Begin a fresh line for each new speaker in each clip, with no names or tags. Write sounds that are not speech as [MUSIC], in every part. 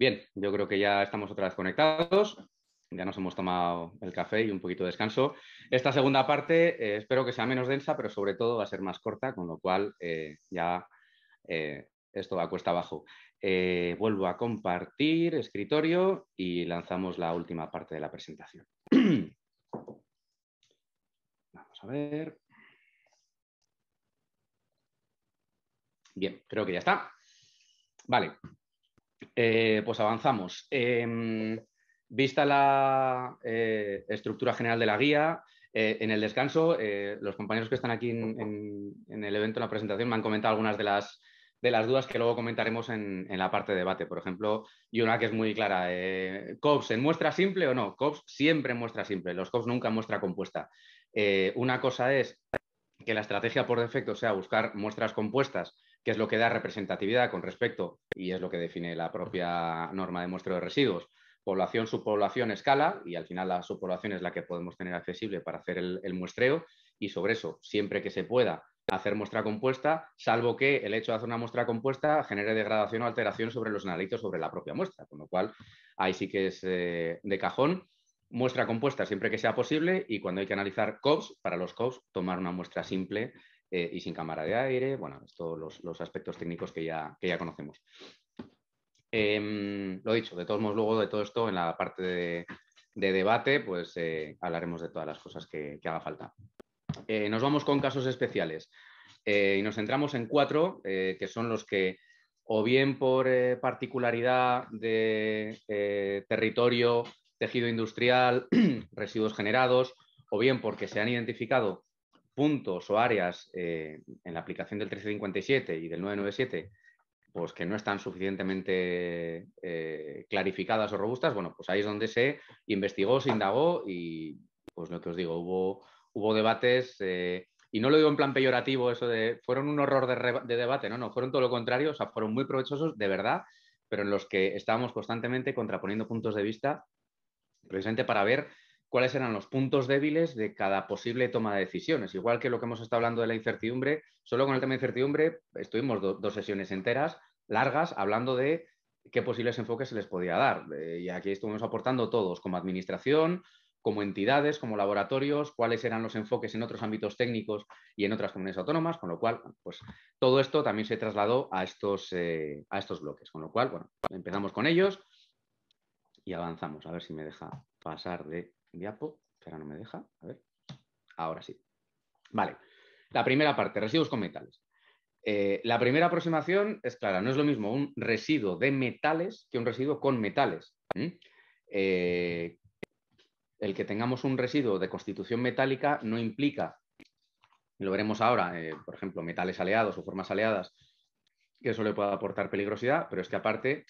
Bien, yo creo que ya estamos otra vez conectados. Ya nos hemos tomado el café y un poquito de descanso. Esta segunda parte eh, espero que sea menos densa, pero sobre todo va a ser más corta, con lo cual eh, ya eh, esto va a cuesta abajo. vuelvo a compartir escritorio y lanzamos la última parte de la presentación. [CLEARS THROAT] Vamos a ver. Bien, creo que ya está. Vale, eh, pues avanzamos. Em, vista la eh, estructura general de la guía, eh, en el descanso, los compañeros que están aquí en, el evento, en la presentación, me han comentado algunas de las, dudas que luego comentaremos en, la parte de debate. Por ejemplo, y una que es muy clara, ¿COPS en muestra simple o no? COPS siempre en muestra simple, los COPS nunca en muestra compuesta. una cosa es que la estrategia por defecto sea buscar muestras compuestas que es lo que da representatividad con respecto, y es lo que define la propia norma de muestreo de residuos, población, subpoblación, escala, y al final la subpoblación es la que podemos tener accesible para hacer el, muestreo, y sobre eso, siempre que se pueda, hacer muestra compuesta, salvo que el hecho de hacer una muestra compuesta genere degradación o alteración sobre los analitos sobre la propia muestra, con lo cual ahí sí que es eh, de cajón. Muestra compuesta siempre que sea posible y cuando hay que analizar COPS, para los COPS, tomar una muestra simple eh, y sin cámara de aire, bueno, todos los, los, aspectos técnicos que ya, ya conocemos. Em, lo dicho, de todos modos, luego de todo esto, en la parte de, debate, pues eh, hablaremos de todas las cosas que, que haga falta. Eh, nos vamos con casos especiales y nos centramos en cuatro, que son los que o bien por particularidad de territorio, tejido industrial, [CLEARS THROAT] residuos generados, o bien porque se han identificado puntos o áreas eh, en la aplicación del 1357 y del 997 pues que no están suficientemente eh, clarificadas o robustas, bueno, pues ahí es donde se investigó, se indagó y pues lo que os digo, hubo, hubo debates, eh, y no lo digo en plan peyorativo, eso de fueron un horror de, de, debate, no, no, fueron todo lo contrario, o sea, fueron muy provechosos de verdad, pero en los que estábamos constantemente contraponiendo puntos de vista precisamente para ver cuáles eran los puntos débiles de cada posible toma de decisiones. Igual que lo que hemos estado hablando de la incertidumbre, solo con el tema de incertidumbre estuvimos dos sesiones enteras, largas, hablando de qué posibles enfoques se les podía dar. Eh, y aquí estuvimos aportando todos, como administración, como entidades, como laboratorios, cuáles eran los enfoques en otros ámbitos técnicos y en otras comunidades autónomas, con lo cual, pues todo esto también se trasladó a estos, eh, a estos bloques, con lo cual, bueno, empezamos con ellos y avanzamos, a ver si me deja pasar de no me deja, a ver, ahora sí. Vale, la primera parte, residuos con metales. Eh, la primera aproximación es clara, no es lo mismo un residuo de metales que un residuo con metales. Eh, el que tengamos un residuo de constitución metálica no implica, lo veremos ahora, eh, por ejemplo, metales aleados o formas aleadas, que eso le pueda aportar peligrosidad, pero es que aparte,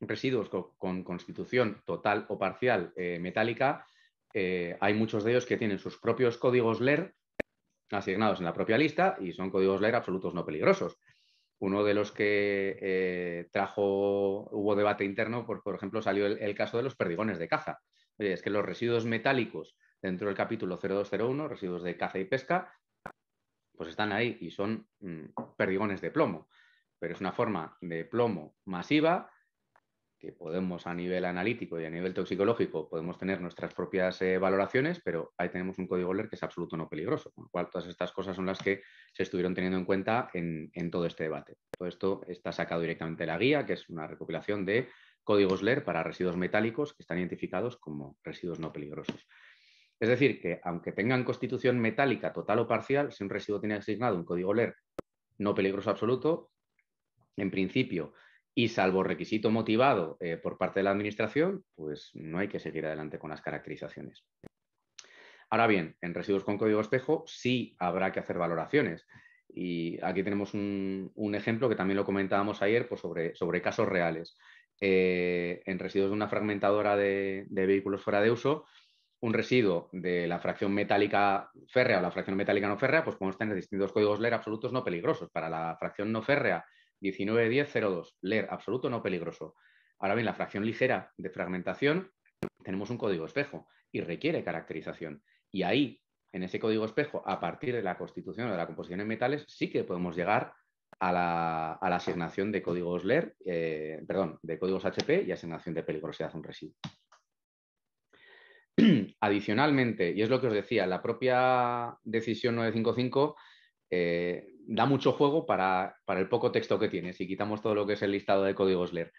residuos con constitución total o parcial metálica eh, hay muchos de ellos que tienen sus propios códigos LER asignados en la propia lista y son códigos LER absolutos no peligrosos. Uno de los que eh, trajo, hubo debate interno, por, ejemplo, salió el, caso de los perdigones de caza. Es que los residuos metálicos dentro del capítulo 0201, residuos de caza y pesca, pues están ahí y son mm, perdigones de plomo. Pero es una forma de plomo masiva podemos a nivel analítico y a nivel toxicológico, podemos tener nuestras propias eh, valoraciones, pero ahí tenemos un código LER que es absoluto no peligroso, con lo cual todas estas cosas son las que se estuvieron teniendo en cuenta en, en todo este debate. Todo esto está sacado directamente de la guía, que es una recopilación de códigos LER para residuos metálicos que están identificados como residuos no peligrosos. Es decir, que aunque tengan constitución metálica total o parcial, si un residuo tiene asignado un código LER no peligroso absoluto, en principio y salvo requisito motivado eh, por parte de la Administración, pues no hay que seguir adelante con las caracterizaciones. Ahora bien, en residuos con código espejo sí habrá que hacer valoraciones. Y aquí tenemos un, ejemplo que también lo comentábamos ayer pues sobre, sobre, casos reales. Eh, en residuos de una fragmentadora de, de vehículos fuera de uso, un residuo de la fracción metálica férrea o la fracción metálica no férrea, pues podemos tener distintos códigos LER absolutos no peligrosos. Para la fracción no férrea 191002, leer absoluto no peligroso. Ahora bien, la fracción ligera de fragmentación, tenemos un código espejo y requiere caracterización. Y ahí, en ese código espejo, a partir de la constitución o de la composición en metales, sí que podemos llegar a la, asignación de códigos LER, eh, perdón, de códigos HP y asignación de peligrosidad a un residuo. [CLEARS THROAT] Adicionalmente, y es lo que os decía, la propia decisión 955 da mucho juego para, para, el poco texto que tiene, si quitamos todo lo que es el listado de códigos LER.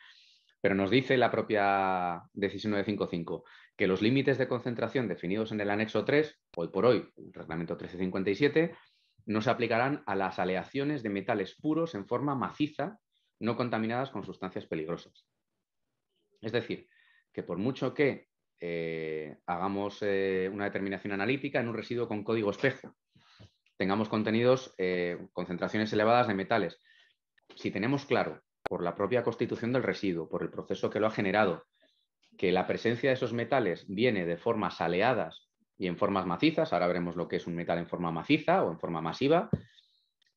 Pero nos dice la propia decisión 955 que los límites de concentración definidos en el anexo 3, hoy por hoy, el reglamento 1357, no se aplicarán a las aleaciones de metales puros en forma maciza, no contaminadas con sustancias peligrosas. Es decir, que por mucho que eh, hagamos eh, una determinación analítica en un residuo con código espejo, tengamos contenidos, eh, concentraciones elevadas de metales. Si tenemos claro, por la propia constitución del residuo, por el proceso que lo ha generado, que la presencia de esos metales viene de formas aleadas y en formas macizas, ahora veremos lo que es un metal en forma maciza o en forma masiva,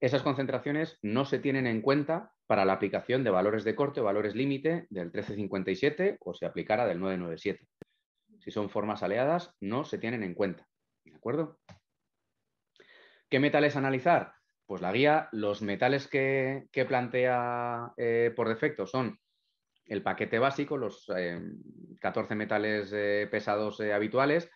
esas concentraciones no se tienen en cuenta para la aplicación de valores de corte o valores límite del 1357 o se aplicara del 997. Si son formas aleadas, no se tienen en cuenta. ¿De acuerdo? ¿Qué metales analizar? Pues la guía, los metales que, plantea eh, por defecto son el paquete básico, los 14 eh, metales eh, pesados habituales,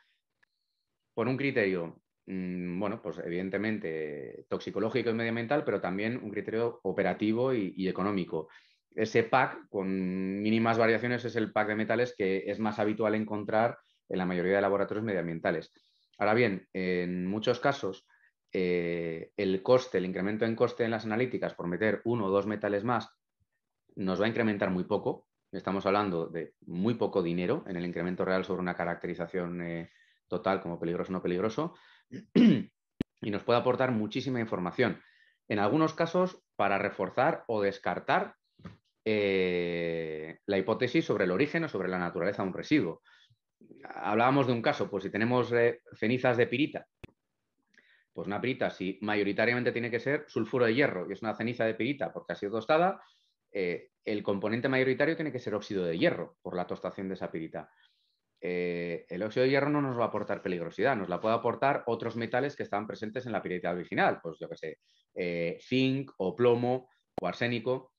por un criterio, mm, bueno, pues evidentemente toxicológico y medioambiental, pero también un criterio operativo y, y económico ese pack con mínimas variaciones es el pack de metales que es más habitual encontrar en la mayoría de laboratorios medioambientales. Ahora bien, en muchos casos eh, el coste, el incremento en coste en las analíticas por meter uno o dos metales más nos va a incrementar muy poco. Estamos hablando de muy poco dinero en el incremento real sobre una caracterización eh, total como peligroso o no peligroso [CLEARS THROAT] y nos puede aportar muchísima información. En algunos casos, para reforzar o descartar eh, la hipótesis sobre el origen o sobre la naturaleza de un residuo. Hablábamos de un caso, pues si tenemos cenizas de pirita pues una pirita, si mayoritariamente tiene que ser sulfuro de hierro, y es una ceniza de pirita porque ha sido tostada, eh, el componente mayoritario tiene que ser óxido de hierro por la tostación de esa pirita. Eh, el óxido de hierro no nos va a aportar peligrosidad, nos la puede aportar otros metales que están presentes en la pirita original, pues yo que sé, eh, zinc o plomo o arsénico.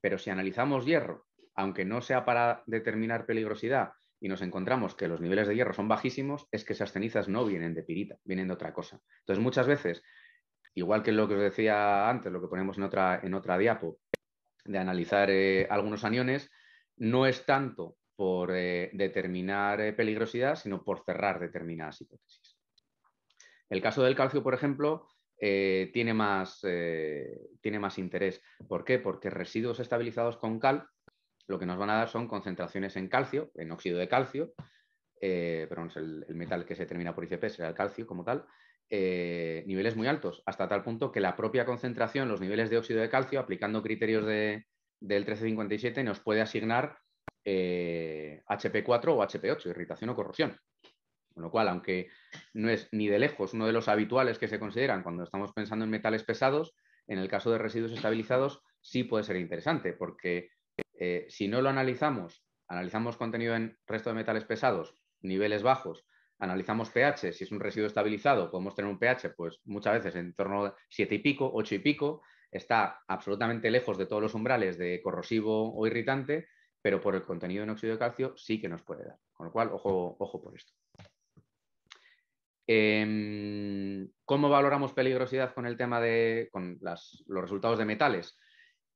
Pero si analizamos hierro, aunque no sea para determinar peligrosidad, y nos encontramos que los niveles de hierro son bajísimos, es que esas cenizas no vienen de pirita, vienen de otra cosa. Entonces, muchas veces, igual que lo que os decía antes, lo que ponemos en otra, en otra diapo, de analizar eh, algunos aniones, no es tanto por eh, determinar eh, peligrosidad, sino por cerrar determinadas hipótesis. El caso del calcio, por ejemplo, tiene más, tiene, más, interés. ¿Por qué? Porque residuos estabilizados con cal lo que nos van a dar son concentraciones en calcio, en óxido de calcio, eh, perdón, el, metal que se termina por ICP será el calcio como tal, eh, niveles muy altos, hasta tal punto que la propia concentración, los niveles de óxido de calcio, aplicando criterios del 1357, nos puede asignar HP4 eh, o HP8, irritación o corrosión. Con lo cual, aunque no es ni de lejos uno de los habituales que se consideran cuando estamos pensando en metales pesados, en el caso de residuos estabilizados sí puede ser interesante, porque eh, si no lo analizamos, analizamos contenido en resto de metales pesados, niveles bajos, analizamos pH, si es un residuo estabilizado, podemos tener un pH, pues muchas veces en torno a 7 y pico, 8 y pico, está absolutamente lejos de todos los umbrales de corrosivo o irritante, pero por el contenido en óxido de calcio sí que nos puede dar. Con lo cual, ojo, ojo por esto. Em, ¿Cómo valoramos peligrosidad con el tema de con los resultados de metales?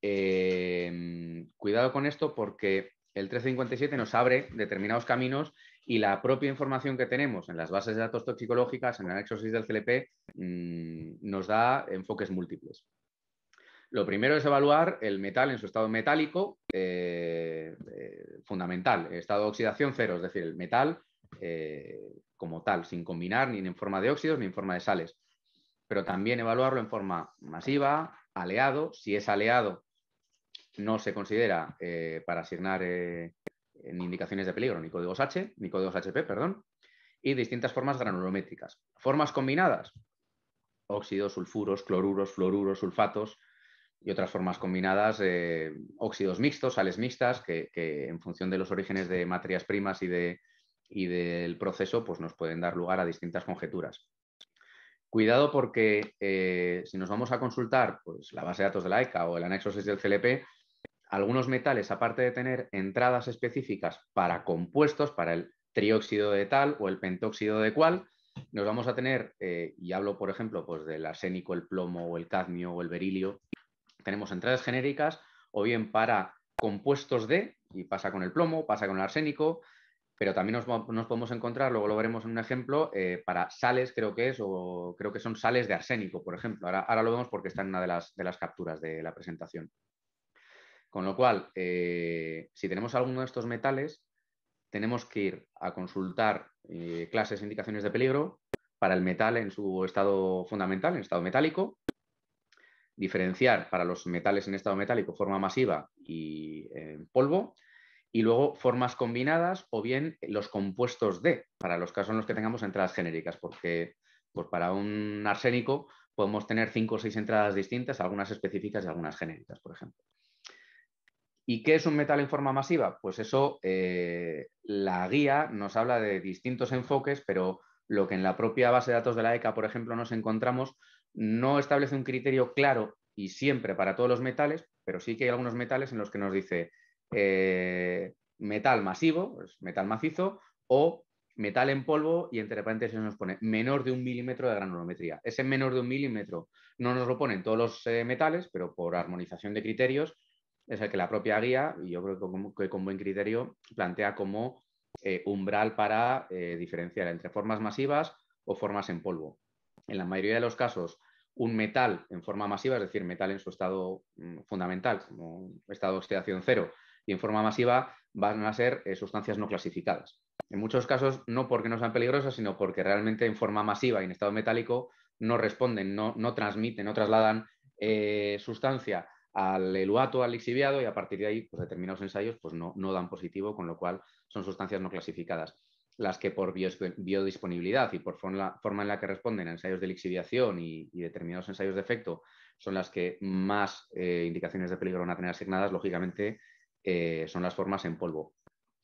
Em, cuidado con esto porque el 1357 nos abre determinados caminos y la propia información que tenemos en las bases de datos toxicológicas, en el anexo 6 del CLP, mm, nos da enfoques múltiples. Lo primero es evaluar el metal en su estado metálico eh, eh, fundamental, estado de oxidación cero, es decir, el metal eh, como tal, sin combinar ni en forma de óxidos ni en forma de sales. Pero también evaluarlo en forma masiva, aleado, si es aleado no se considera eh, para asignar eh, ni indicaciones de peligro ni códigos H, ni códigos HP, perdón, y distintas formas granulométricas. Formas combinadas, óxidos, sulfuros, cloruros, fluoruros, sulfatos y otras formas combinadas, eh, óxidos mixtos, sales mixtas, que, en función de los orígenes de materias primas y, de, del proceso, pues nos pueden dar lugar a distintas conjeturas. Cuidado porque si nos vamos a consultar pues, la base de datos de la ECA o el anexo 6 del CLP, algunos metales, aparte de tener entradas específicas para compuestos, para el trióxido de tal o el pentóxido de cual, nos vamos a tener, eh, y hablo por ejemplo pues, del arsénico, el plomo o el cadmio o el berilio, tenemos entradas genéricas o bien para compuestos de, y pasa con el plomo, pasa con el arsénico, pero también nos, podemos encontrar, luego lo veremos en un ejemplo, eh, para sales creo que es, o creo que son sales de arsénico, por ejemplo. Ahora, lo vemos porque está en una de las capturas de la presentación. Con lo cual, eh, si tenemos alguno de estos metales, tenemos que ir a consultar eh, clases e indicaciones de peligro para el metal en su estado fundamental, en estado metálico, diferenciar para los metales en estado metálico forma masiva y en eh, polvo, y luego formas combinadas o bien los compuestos de, para los casos en los que tengamos entradas genéricas, porque pues, para un arsénico podemos tener cinco o seis entradas distintas, algunas específicas y algunas genéricas, por ejemplo. ¿Y qué es un metal en forma masiva? Pues eso, eh, la guía nos habla de distintos enfoques, pero lo que en la propia base de datos de la ECA, por ejemplo, nos encontramos, no establece un criterio claro y siempre para todos los metales, pero sí que hay algunos metales en los que nos dice eh, metal masivo, pues metal macizo, o metal en polvo y entre paréntesis nos pone menor de un milímetro de granulometría. Ese menor de un milímetro no nos lo ponen todos los eh, metales, pero por armonización de criterios es el que la propia guía, y yo creo que con, buen criterio, plantea como eh, umbral para eh, diferenciar entre formas masivas o formas en polvo. En la mayoría de los casos, un metal en forma masiva, es decir, metal en su estado mm, fundamental, como estado de oxidación cero, y en forma masiva van a ser eh, sustancias no clasificadas. En muchos casos, no porque no sean peligrosas, sino porque realmente en forma masiva y en estado metálico no responden, no, no transmiten, no trasladan sustancia al eluato, al lixiviado, y a partir de ahí, pues determinados ensayos pues no, dan positivo, con lo cual son sustancias no clasificadas. Las que por biodisponibilidad y por forma, forma en la que responden a ensayos de lixiviación y, determinados ensayos de efecto son las que más eh, indicaciones de peligro van a tener asignadas, lógicamente eh, son las formas en polvo.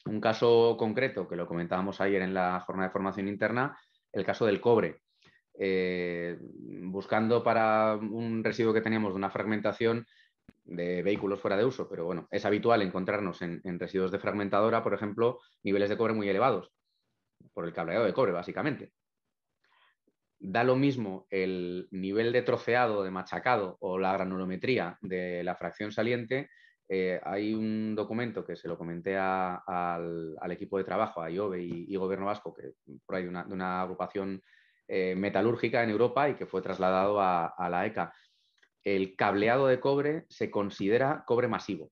Un caso concreto que lo comentábamos ayer en la jornada de formación interna, el caso del cobre. Eh, buscando para un residuo que teníamos de una fragmentación, de vehículos fuera de uso, pero bueno, es habitual encontrarnos en, residuos de fragmentadora, por ejemplo, niveles de cobre muy elevados, por el cableado de cobre, básicamente. Da lo mismo el nivel de troceado, de machacado o la granulometría de la fracción saliente. Eh, hay un documento que se lo comenté al, equipo de trabajo, a IOVE y, Gobierno Vasco, que por ahí una, agrupación eh, metalúrgica en Europa y que fue trasladado a la ECA el cableado de cobre se considera cobre masivo,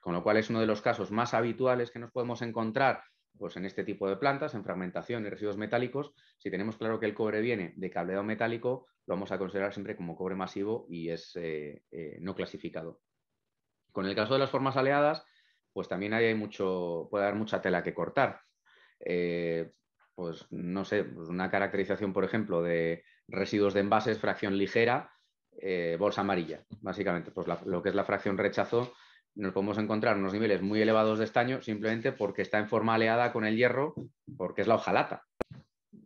con lo cual es uno de los casos más habituales que nos podemos encontrar pues, en este tipo de plantas, en fragmentación y residuos metálicos. Si tenemos claro que el cobre viene de cableado metálico, lo vamos a considerar siempre como cobre masivo y es eh, eh, no clasificado. Con el caso de las formas aleadas, pues también hay mucho, puede haber mucha tela que cortar. Eh, pues no sé, pues, una caracterización, por ejemplo, de residuos de envases, fracción ligera, eh, bolsa amarilla, básicamente. Pues lo que es la fracción rechazo, nos podemos encontrar unos niveles muy elevados de estaño simplemente porque está en forma aleada con el hierro, porque es la hojalata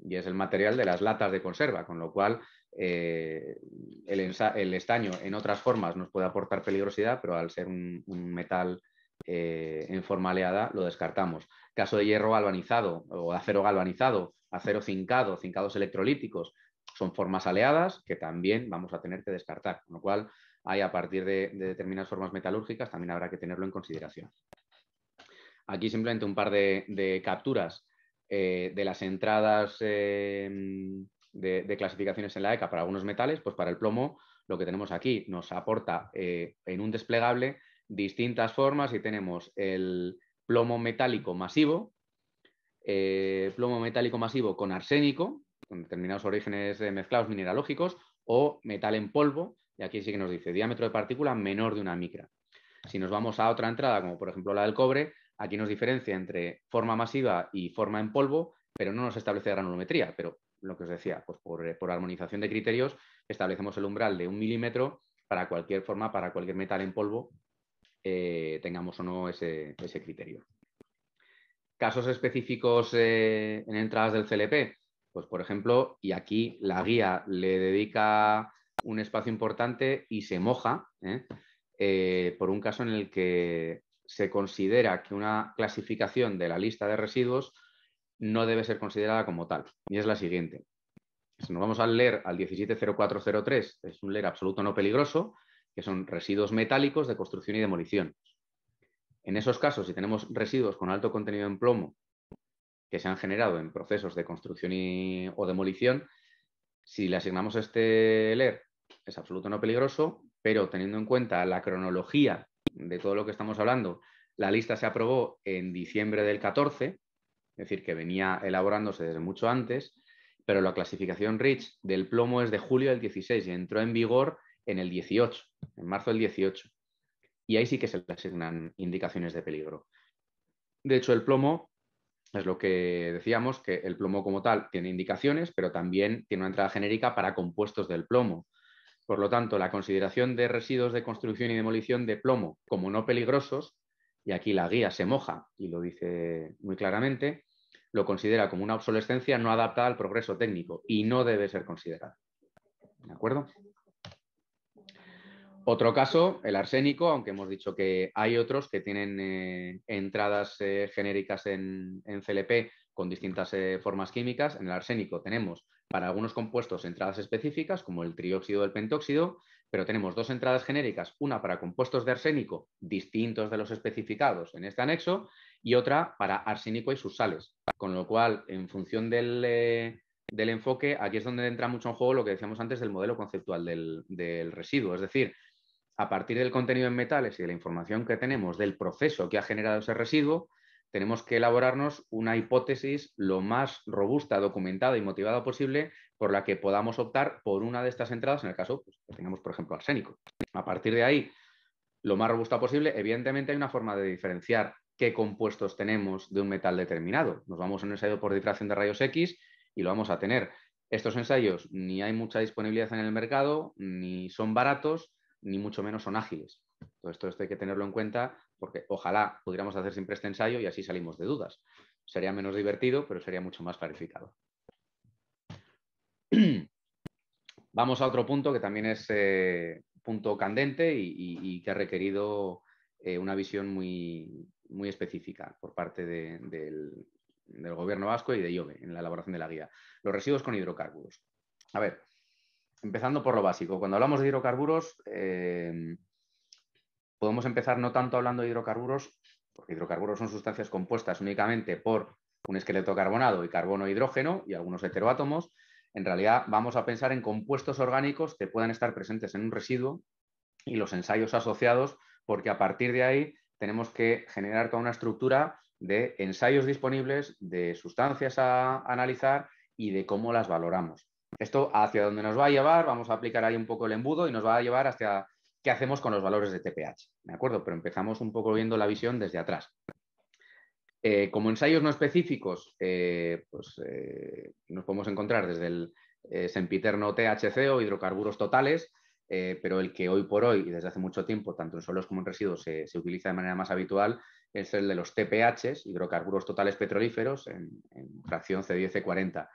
y es el material de las latas de conserva, con lo cual eh, el, estaño en otras formas nos puede aportar peligrosidad, pero al ser un, metal eh, en forma aleada lo descartamos. Caso de hierro galvanizado o acero galvanizado, acero zincado, zincados electrolíticos, son formas aleadas que también vamos a tener que descartar, con lo cual hay a partir de, determinadas formas metalúrgicas también habrá que tenerlo en consideración. Aquí simplemente un par de, capturas eh, de las entradas eh, de, clasificaciones en la ECA para algunos metales, pues para el plomo lo que tenemos aquí nos aporta eh, en un desplegable distintas formas y tenemos el plomo metálico masivo, plomo metálico masivo con arsénico, con determinados orígenes eh, mezclados mineralógicos o metal en polvo, y aquí sí que nos dice diámetro de partícula menor de una micra. Si nos vamos a otra entrada, como por ejemplo la del cobre, aquí nos diferencia entre forma masiva y forma en polvo, pero no nos establece granulometría, pero lo que os decía, pues eh, por, armonización de criterios establecemos el umbral de un milímetro para cualquier forma, para cualquier metal en polvo, eh, tengamos o no ese, criterio. Casos específicos en entradas del CLP, pues, por ejemplo, y aquí la guía le dedica un espacio importante y se moja ¿eh? Eh, por un caso en el que se considera que una clasificación de la lista de residuos no debe ser considerada como tal. Y es la siguiente. Si nos vamos al LER al 170403, es un LER absoluto no peligroso, que son residuos metálicos de construcción y demolición. En esos casos, si tenemos residuos con alto contenido en plomo que se han generado en procesos de construcción o demolición, si le asignamos este LER, es absoluto no peligroso, pero teniendo en cuenta la cronología de todo lo que estamos hablando, la lista se aprobó en diciembre del 14, es decir, que venía elaborándose desde mucho antes, pero la clasificación Rich del plomo es de julio del 16 y entró en vigor en el 18, en marzo del 18. Y ahí sí que se le asignan indicaciones de peligro. De hecho, el plomo es lo que decíamos, que el plomo como tal tiene indicaciones, pero también tiene una entrada genérica para compuestos del plomo. Por lo tanto, la consideración de residuos de construcción y demolición de plomo como no peligrosos, y aquí la guía se moja y lo dice muy claramente, lo considera como una obsolescencia no adaptada al progreso técnico y no debe ser considerada. ¿De acuerdo? Otro caso, el arsénico, aunque hemos dicho que hay otros que tienen eh, entradas eh, genéricas en, CLP con distintas eh, formas químicas. En el arsénico tenemos para algunos compuestos entradas específicas, como el trióxido del pentóxido, pero tenemos dos entradas genéricas, una para compuestos de arsénico distintos de los especificados en este anexo y otra para arsénico y sus sales. Con lo cual, en función del enfoque, aquí es donde entra mucho en juego lo que decíamos antes del modelo conceptual del, residuo. Es decir, a partir del contenido en metales y de la información que tenemos del proceso que ha generado ese residuo, tenemos que elaborarnos una hipótesis lo más robusta, documentada y motivada posible por la que podamos optar por una de estas entradas en el caso pues, que tengamos, por ejemplo, arsénico. A partir de ahí, lo más robusta posible, evidentemente hay una forma de diferenciar qué compuestos tenemos de un metal determinado. Nos vamos a un ensayo por difracción de rayos X y lo vamos a tener. Estos ensayos ni hay mucha disponibilidad en el mercado, ni son baratos, ni mucho menos son ágiles. Todo esto, hay que tenerlo en cuenta porque ojalá pudiéramos hacer siempre este ensayo y así salimos de dudas. Sería menos divertido, pero sería mucho más clarificado. [CLEARS THROAT] Vamos a otro punto que también es eh, punto candente y, que ha requerido eh, una visión muy, muy específica por parte del, del, gobierno vasco y de IOBE en la elaboración de la guía. Los residuos con hidrocarburos. A ver, empezando por lo básico. Cuando hablamos de hidrocarburos, eh, podemos empezar no tanto hablando de hidrocarburos, porque hidrocarburos son sustancias compuestas únicamente por un esqueleto carbonado y carbono e hidrógeno y algunos heteroátomos. En realidad vamos a pensar en compuestos orgánicos que puedan estar presentes en un residuo y los ensayos asociados, porque a partir de ahí tenemos que generar toda una estructura de ensayos disponibles, de sustancias a analizar y de cómo las valoramos. Esto hacia dónde nos va a llevar, vamos a aplicar ahí un poco el embudo y nos va a llevar hacia qué hacemos con los valores de TPH, ¿de acuerdo? Pero empezamos un poco viendo la visión desde atrás. Eh, como ensayos no específicos, eh, pues, eh, nos podemos encontrar desde el sempiterno THC o hidrocarburos totales, pero el que hoy por hoy y desde hace mucho tiempo, tanto en suelos como en residuos, se, utiliza de manera más habitual, es el de los TPH, hidrocarburos totales petrolíferos, en, en fracción C10C40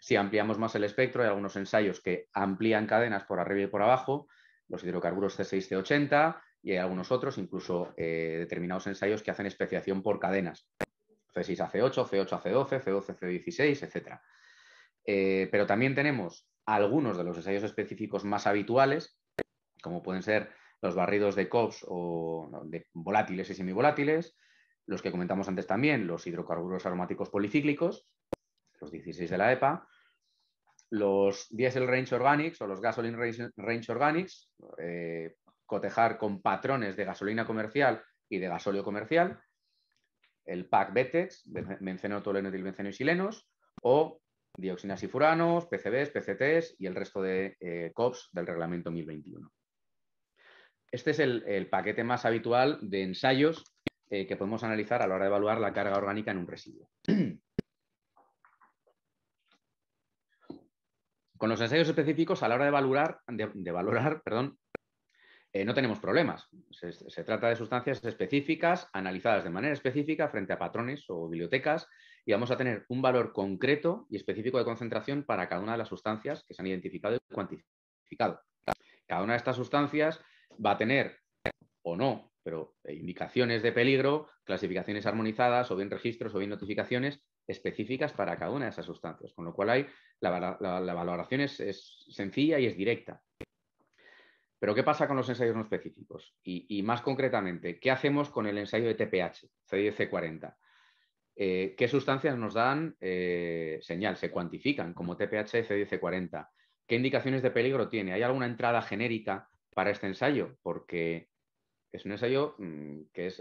si ampliamos más el espectro, hay algunos ensayos que amplían cadenas por arriba y por abajo, los hidrocarburos C6C80 y hay algunos otros, incluso eh, determinados ensayos que hacen especiación por cadenas, c 6 c 8 c 8 c 12 C12C16, etc. pero también tenemos algunos de los ensayos específicos más habituales, como pueden ser los barridos de COPS o de volátiles y semivolátiles, los que comentamos antes también, los hidrocarburos aromáticos policíclicos, los 16 de la EPA, los diesel range organics o los gasoline range organics, eh, cotejar con patrones de gasolina comercial y de gasóleo comercial, el PAC BETEX, benceno, toleno, benceno y silenos, o dioxinas y furanos, PCBs, PCTs y el resto de eh, COPs del reglamento 1021. Este es el, paquete más habitual de ensayos eh, que podemos analizar a la hora de evaluar la carga orgánica en un residuo. [CLEARS THROAT] Con los ensayos específicos, a la hora de valorar, de, valorar [LAUGHS] perdón, eh, no tenemos problemas. Se, trata de sustancias específicas, analizadas de manera específica frente a patrones o bibliotecas, y vamos a tener un valor concreto y específico de concentración para cada una de las sustancias que se han identificado y cuantificado. Cada una de estas sustancias va a tener, o no, pero eh, indicaciones de peligro, clasificaciones armonizadas, o bien registros, o bien notificaciones, específicas para cada una de esas sustancias, con lo cual hay, la, valoración es, sencilla y es directa. Pero ¿qué pasa con los ensayos no específicos? Y, más concretamente, ¿qué hacemos con el ensayo de TPH, C10C40? Eh, ¿Qué sustancias nos dan eh, señal? ¿Se cuantifican como TPH, C10C40? ¿Qué indicaciones de peligro tiene? ¿Hay alguna entrada genérica para este ensayo? Porque es un ensayo mm, que eh,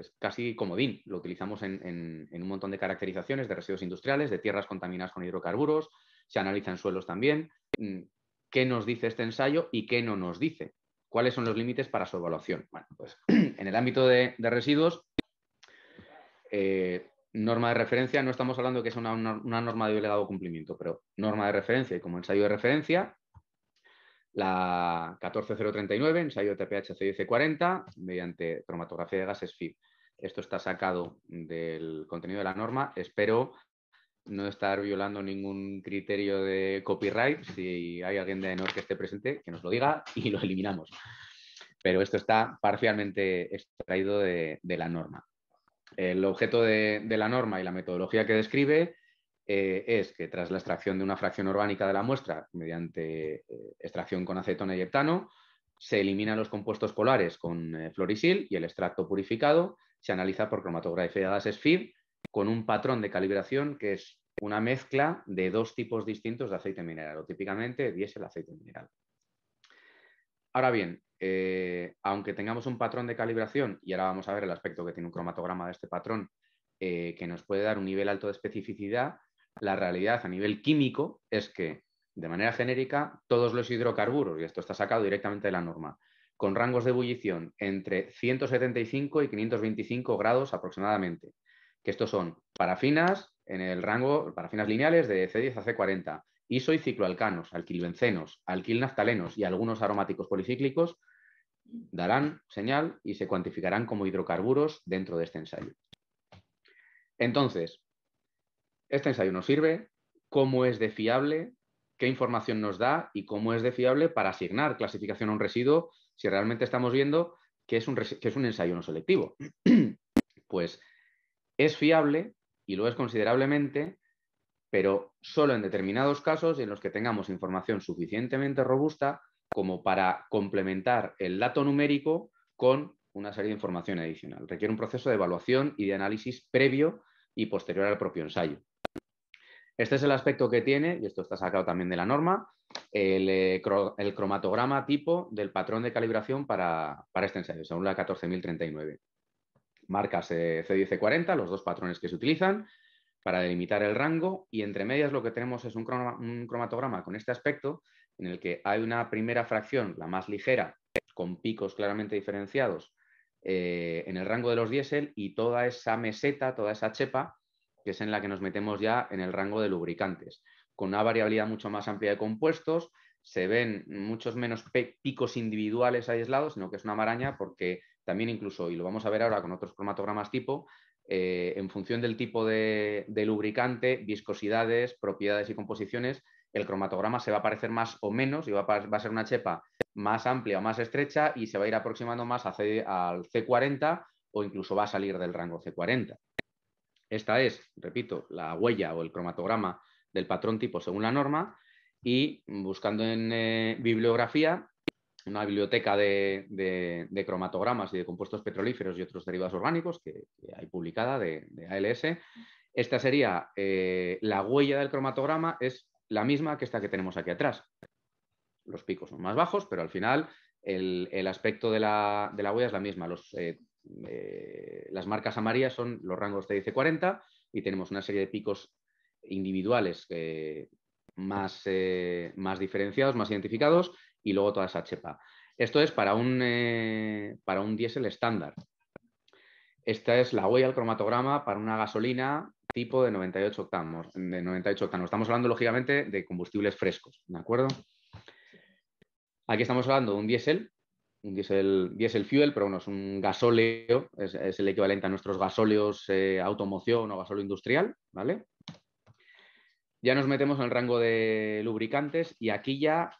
es, casi comodín. Lo utilizamos en, un montón de caracterizaciones de residuos industriales, de tierras contaminadas con hidrocarburos, se analiza en suelos también. Mm, ¿Qué nos dice este ensayo y qué no nos dice? ¿Cuáles son los límites para su evaluación? Bueno, pues [CLEARS THROAT] en el ámbito de, residuos, eh, norma de referencia, no estamos hablando que sea una, una norma de obligado cumplimiento, pero norma de referencia y como ensayo de referencia, la 14039, ensayo TPH c 40 mediante cromatografía de gases FIB. Esto está sacado del contenido de la norma. Espero no estar violando ningún criterio de copyright. Si hay alguien de AENOR que esté presente, que nos lo diga y lo eliminamos. Pero esto está parcialmente extraído de, la norma. El objeto de, de la norma y la metodología que describe eh, es que tras la extracción de una fracción orgánica de la muestra mediante eh, extracción con acetona y etano se eliminan los compuestos polares con eh, florisil y el extracto purificado se analiza por cromatografía de gases con un patrón de calibración que es una mezcla de dos tipos distintos de aceite mineral, o típicamente diésel aceite mineral. Ahora bien, aunque tengamos un patrón de calibración, y ahora vamos a ver el aspecto que tiene un cromatograma de este patrón, que nos puede dar un nivel alto de especificidad, la realidad a nivel químico es que, de manera genérica, todos los hidrocarburos, y esto está sacado directamente de la norma, con rangos de ebullición entre 175 y 525 grados aproximadamente, que estos son parafinas en el rango, parafinas lineales de C10 a C40, iso y cicloalcanos, alquilbencenos, alquilnaftalenos y algunos aromáticos policíclicos, darán señal y se cuantificarán como hidrocarburos dentro de este ensayo. Entonces, este ensayo nos sirve, cómo es de fiable, qué información nos da y cómo es de fiable para asignar clasificación a un residuo si realmente estamos viendo que es un, es un ensayo no selectivo. [CLEARS THROAT] pues es fiable y lo es considerablemente, pero solo en determinados casos en los que tengamos información suficientemente robusta como para complementar el dato numérico con una serie de información adicional. Requiere un proceso de evaluación y de análisis previo y posterior al propio ensayo. Este es el aspecto que tiene, y esto está sacado también de la norma, el, eh, cromatograma tipo del patrón de calibración para, para este ensayo, según la 14039. Marcas C1040, los dos patrones que se utilizan, para delimitar el rango, y entre medias lo que tenemos es un, cromatograma con este aspecto, en el que hay una primera fracción, la más ligera, con picos claramente diferenciados eh, en el rango de los diésel, y toda esa meseta, toda esa chepa, que es en la que nos metemos ya en el rango de lubricantes. Con una variabilidad mucho más amplia de compuestos, se ven muchos menos picos individuales aislados, sino que es una maraña porque también incluso, y lo vamos a ver ahora con otros cromatogramas tipo, eh, en función del tipo de, lubricante, viscosidades, propiedades y composiciones, el cromatograma se va a parecer más o menos y va a, ser una chepa más amplia o más estrecha y se va a ir aproximando más al C40 o incluso va a salir del rango C40. Esta es, repito, la huella o el cromatograma del patrón tipo según la norma y buscando en eh, bibliografía, una biblioteca de, cromatogramas y de compuestos petrolíferos y otros derivados orgánicos que, hay publicada de, ALS, esta sería eh, la huella del cromatograma, es la misma que esta que tenemos aquí atrás. Los picos son más bajos, pero al final el, aspecto de la, huella es la misma. Los eh, eh, las marcas amarillas son los rangos de ic 40 y tenemos una serie de picos individuales eh, más, eh, más, diferenciados, más identificados y luego toda esa chepa. Esto es para un, para un diésel estándar. Esta es la huella al cromatograma para una gasolina tipo de 98 octanos. De 98 Estamos hablando, lógicamente, de combustibles frescos, ¿de acuerdo? Aquí estamos hablando de un diésel un diesel, diesel fuel, pero bueno, es un gasóleo, es, el equivalente a nuestros gasóleos eh, automoción o gasóleo industrial, ¿vale? Ya nos metemos en el rango de lubricantes y aquí ya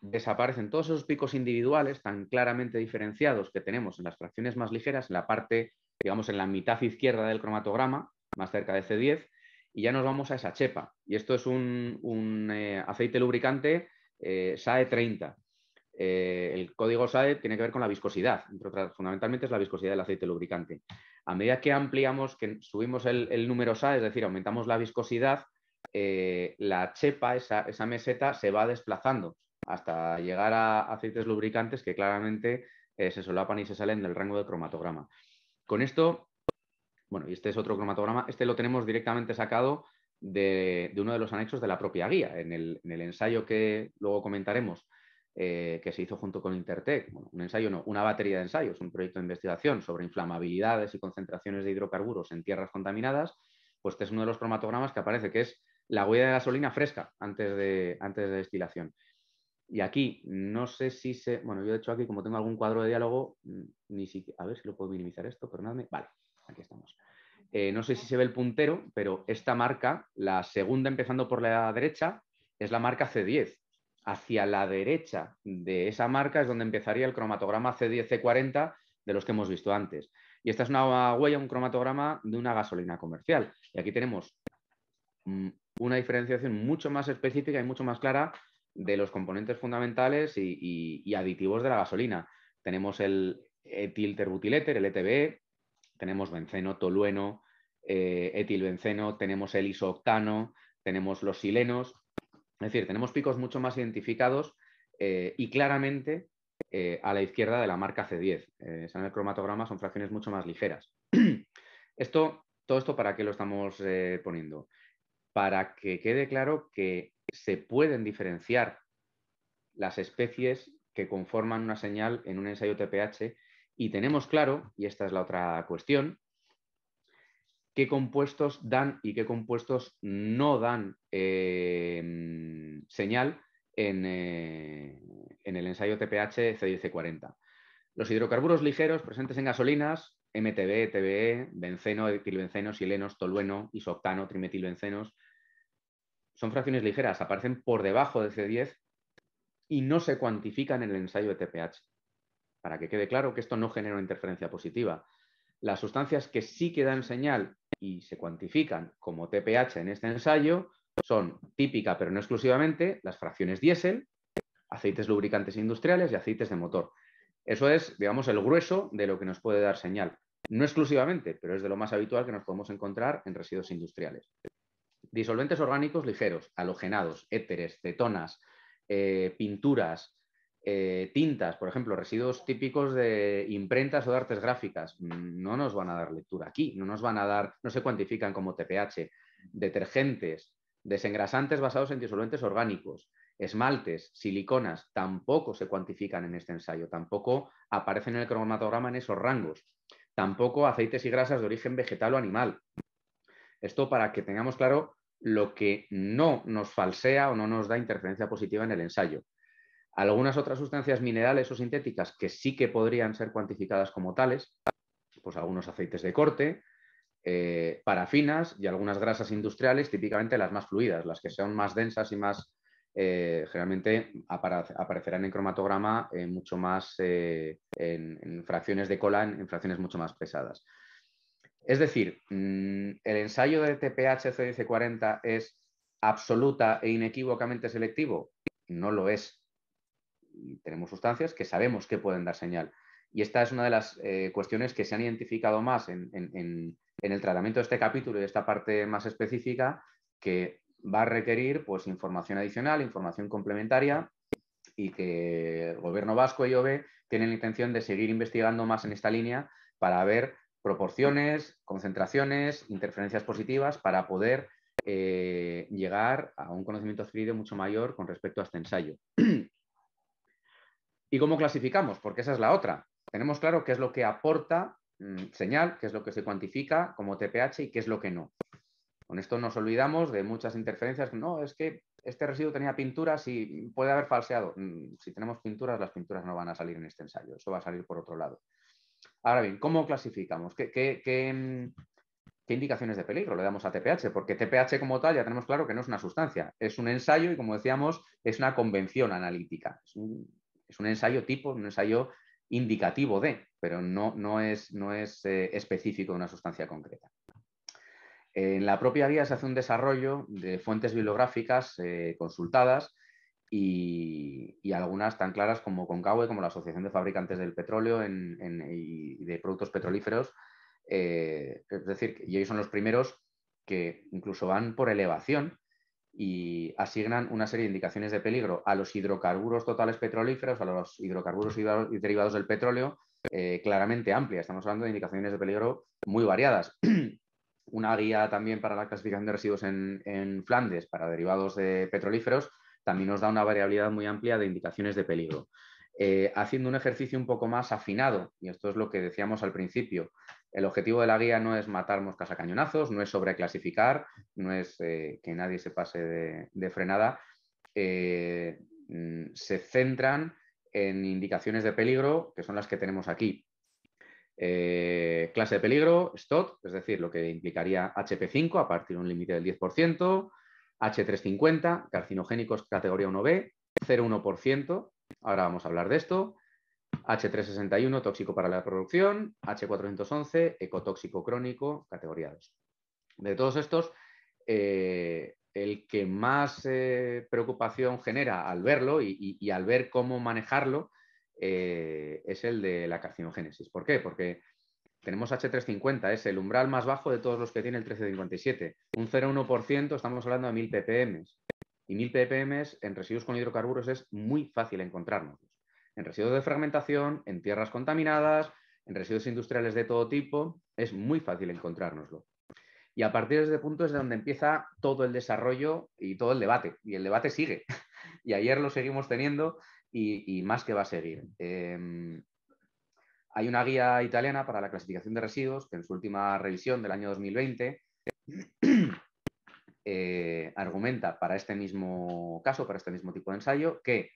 desaparecen todos esos picos individuales tan claramente diferenciados que tenemos en las fracciones más ligeras, en la parte, digamos, en la mitad izquierda del cromatograma, más cerca de C10, y ya nos vamos a esa chepa. Y esto es un, eh, aceite lubricante eh, SAE 30, eh, el código SAE tiene que ver con la viscosidad, entre otras, fundamentalmente es la viscosidad del aceite lubricante. A medida que ampliamos, que subimos el, número SAE, es decir, aumentamos la viscosidad, eh, la chepa, esa, meseta, se va desplazando hasta llegar a aceites lubricantes que claramente eh, se solapan y se salen del rango de cromatograma. Con esto, bueno, y este es otro cromatograma, este lo tenemos directamente sacado de, uno de los anexos de la propia guía. en el ensayo que luego comentaremos eh, que se hizo junto con Intertec, un ensayo no, una batería de ensayos, un proyecto de investigación sobre inflamabilidades y concentraciones de hidrocarburos en tierras contaminadas, pues este es uno de los cromatogramas que aparece, que es la huella de gasolina fresca antes de, antes de destilación. Y aquí, no sé si se. Bueno, yo de hecho aquí, como tengo algún cuadro de diálogo, mm, ni siquiera. A ver si lo puedo minimizar esto, perdóname. Vale, aquí estamos. Eh, no sé si se ve el puntero, pero esta marca, la segunda empezando por la derecha, es la marca C10, hacia la derecha de esa marca es donde empezaría el cromatograma C10C40 de los que hemos visto antes. Y esta es una huella, un cromatograma de una gasolina comercial. Y aquí tenemos mm, una diferenciación mucho más específica y mucho más clara de los componentes fundamentales y, aditivos de la gasolina. Tenemos el etilterbutiléter, el ETB, tenemos benceno, tolueno, eh, etilbenceno, tenemos el isoctano, tenemos los silenos, es decir, tenemos picos mucho más identificados eh, y claramente eh, a la izquierda de la marca C10. en el cromatograma son fracciones mucho más ligeras. [CLEARS THROAT] esto, todo esto para qué lo estamos eh, poniendo? Para que quede claro que se pueden diferenciar las especies que conforman una señal en un ensayo TPH y tenemos claro, y esta es la otra cuestión, qué compuestos dan y qué compuestos no dan eh, señal eh, en, el ensayo TPH c 40 Los hidrocarburos ligeros presentes en gasolinas, MTB, TBE, benceno, etilbenceno, silenos, tolueno, isoctano, trimetilbencenos, son fracciones ligeras, aparecen por debajo de C10 y no se cuantifican en el ensayo de TPH. Para que quede claro que esto no genera interferencia positiva. Las sustancias que sí que dan señal y se cuantifican como TPH en este ensayo son típica, pero no exclusivamente, las fracciones diésel, aceites lubricantes industriales y aceites de motor. Eso es, digamos, el grueso de lo que nos puede dar señal. No exclusivamente, pero es de lo más habitual que nos podemos encontrar en residuos industriales. Disolventes orgánicos ligeros, halogenados, éteres, cetonas, eh, pinturas, eh, tintas, por ejemplo, residuos típicos de imprentas o de artes gráficas, mm, no nos van a dar lectura aquí, no nos van a dar, no se cuantifican como TPH, detergentes, desengrasantes basados en disolventes orgánicos, esmaltes, siliconas, tampoco se cuantifican en este ensayo, tampoco aparecen en el cromatograma en esos rangos, tampoco aceites y grasas de origen vegetal o animal. Esto para que tengamos claro lo que no nos falsea o no nos da interferencia positiva en el ensayo. Algunas otras sustancias minerales o sintéticas que sí que podrían ser cuantificadas como tales, pues algunos aceites de corte, eh, parafinas y algunas grasas industriales, típicamente las más fluidas, las que son más densas y más, eh, generalmente aparecerán en cromatograma eh, mucho más en, fracciones de cola, en, fracciones mucho más pesadas. Es decir, mm, el ensayo de TPH c 40 es absoluta e inequívocamente selectivo. No lo es tenemos sustancias que sabemos que pueden dar señal. Y esta es una de las eh, cuestiones que se han identificado más en, el tratamiento de este capítulo y de esta parte más específica, que va a requerir pues, información adicional, información complementaria y que el gobierno vasco y OVE tienen la intención de seguir investigando más en esta línea para ver proporciones, concentraciones, interferencias positivas para poder eh, llegar a un conocimiento adquirido mucho mayor con respecto a este ensayo. [CLEARS THROAT] ¿Y cómo clasificamos? Porque esa es la otra. Tenemos claro qué es lo que aporta mm, señal, qué es lo que se cuantifica como TPH y qué es lo que no. Con esto nos olvidamos de muchas interferencias. No, es que este residuo tenía pinturas y puede haber falseado. Mm, si tenemos pinturas, las pinturas no van a salir en este ensayo, eso va a salir por otro lado. Ahora bien, ¿cómo clasificamos? ¿Qué, qué mm, indicaciones de peligro le damos a TPH? Porque TPH como tal ya tenemos claro que no es una sustancia, es un ensayo y como decíamos, es una convención analítica, es un es un ensayo tipo, un ensayo indicativo de, pero no, no es, no es eh, específico de una sustancia concreta. En la propia guía se hace un desarrollo de fuentes bibliográficas eh, consultadas y, y, algunas tan claras como concawe como la Asociación de Fabricantes del Petróleo en, en, y de Productos Petrolíferos. Eh, es decir, y ellos son los primeros que incluso van por elevación y asignan una serie de indicaciones de peligro a los hidrocarburos totales petrolíferos, a los hidrocarburos derivados del petróleo, eh, claramente amplia. Estamos hablando de indicaciones de peligro muy variadas. [CLEARS THROAT] una guía también para la clasificación de residuos en, en Flandes para derivados de petrolíferos también nos da una variabilidad muy amplia de indicaciones de peligro. Eh, haciendo un ejercicio un poco más afinado, y esto es lo que decíamos al principio, el objetivo de la guía no es matar moscas a cañonazos, no es sobreclasificar, no es eh, que nadie se pase de, frenada. Eh, mm, se centran en indicaciones de peligro, que son las que tenemos aquí. Eh, clase de peligro, STOT, es decir, lo que implicaría HP5 a partir de un límite del 10%, H350, carcinogénicos categoría 1B, 0,1%, ahora vamos a hablar de esto, H361, tóxico para la producción, H411, ecotóxico crónico, categoría 2. De todos estos, eh, el que más eh, preocupación genera al verlo y, al ver cómo manejarlo eh, es el de la carcinogénesis. ¿Por qué? Porque tenemos H350, es el umbral más bajo de todos los que tiene el 1357. Un 0,1%, estamos hablando de 1000 ppm. Y 1000 ppm en residuos con hidrocarburos es muy fácil encontrarnos en residuos de fragmentación, en tierras contaminadas, en residuos industriales de todo tipo, es muy fácil encontrárnoslo. Y a partir de ese punto es de donde empieza todo el desarrollo y todo el debate. Y el debate sigue. [LAUGHS] Y ayer lo seguimos teniendo y, más que va a seguir. Em, hay una guía italiana para la clasificación de residuos que en su última revisión del año 2020 [CLEARS THROAT] eh, argumenta para este mismo caso, para este mismo tipo de ensayo, que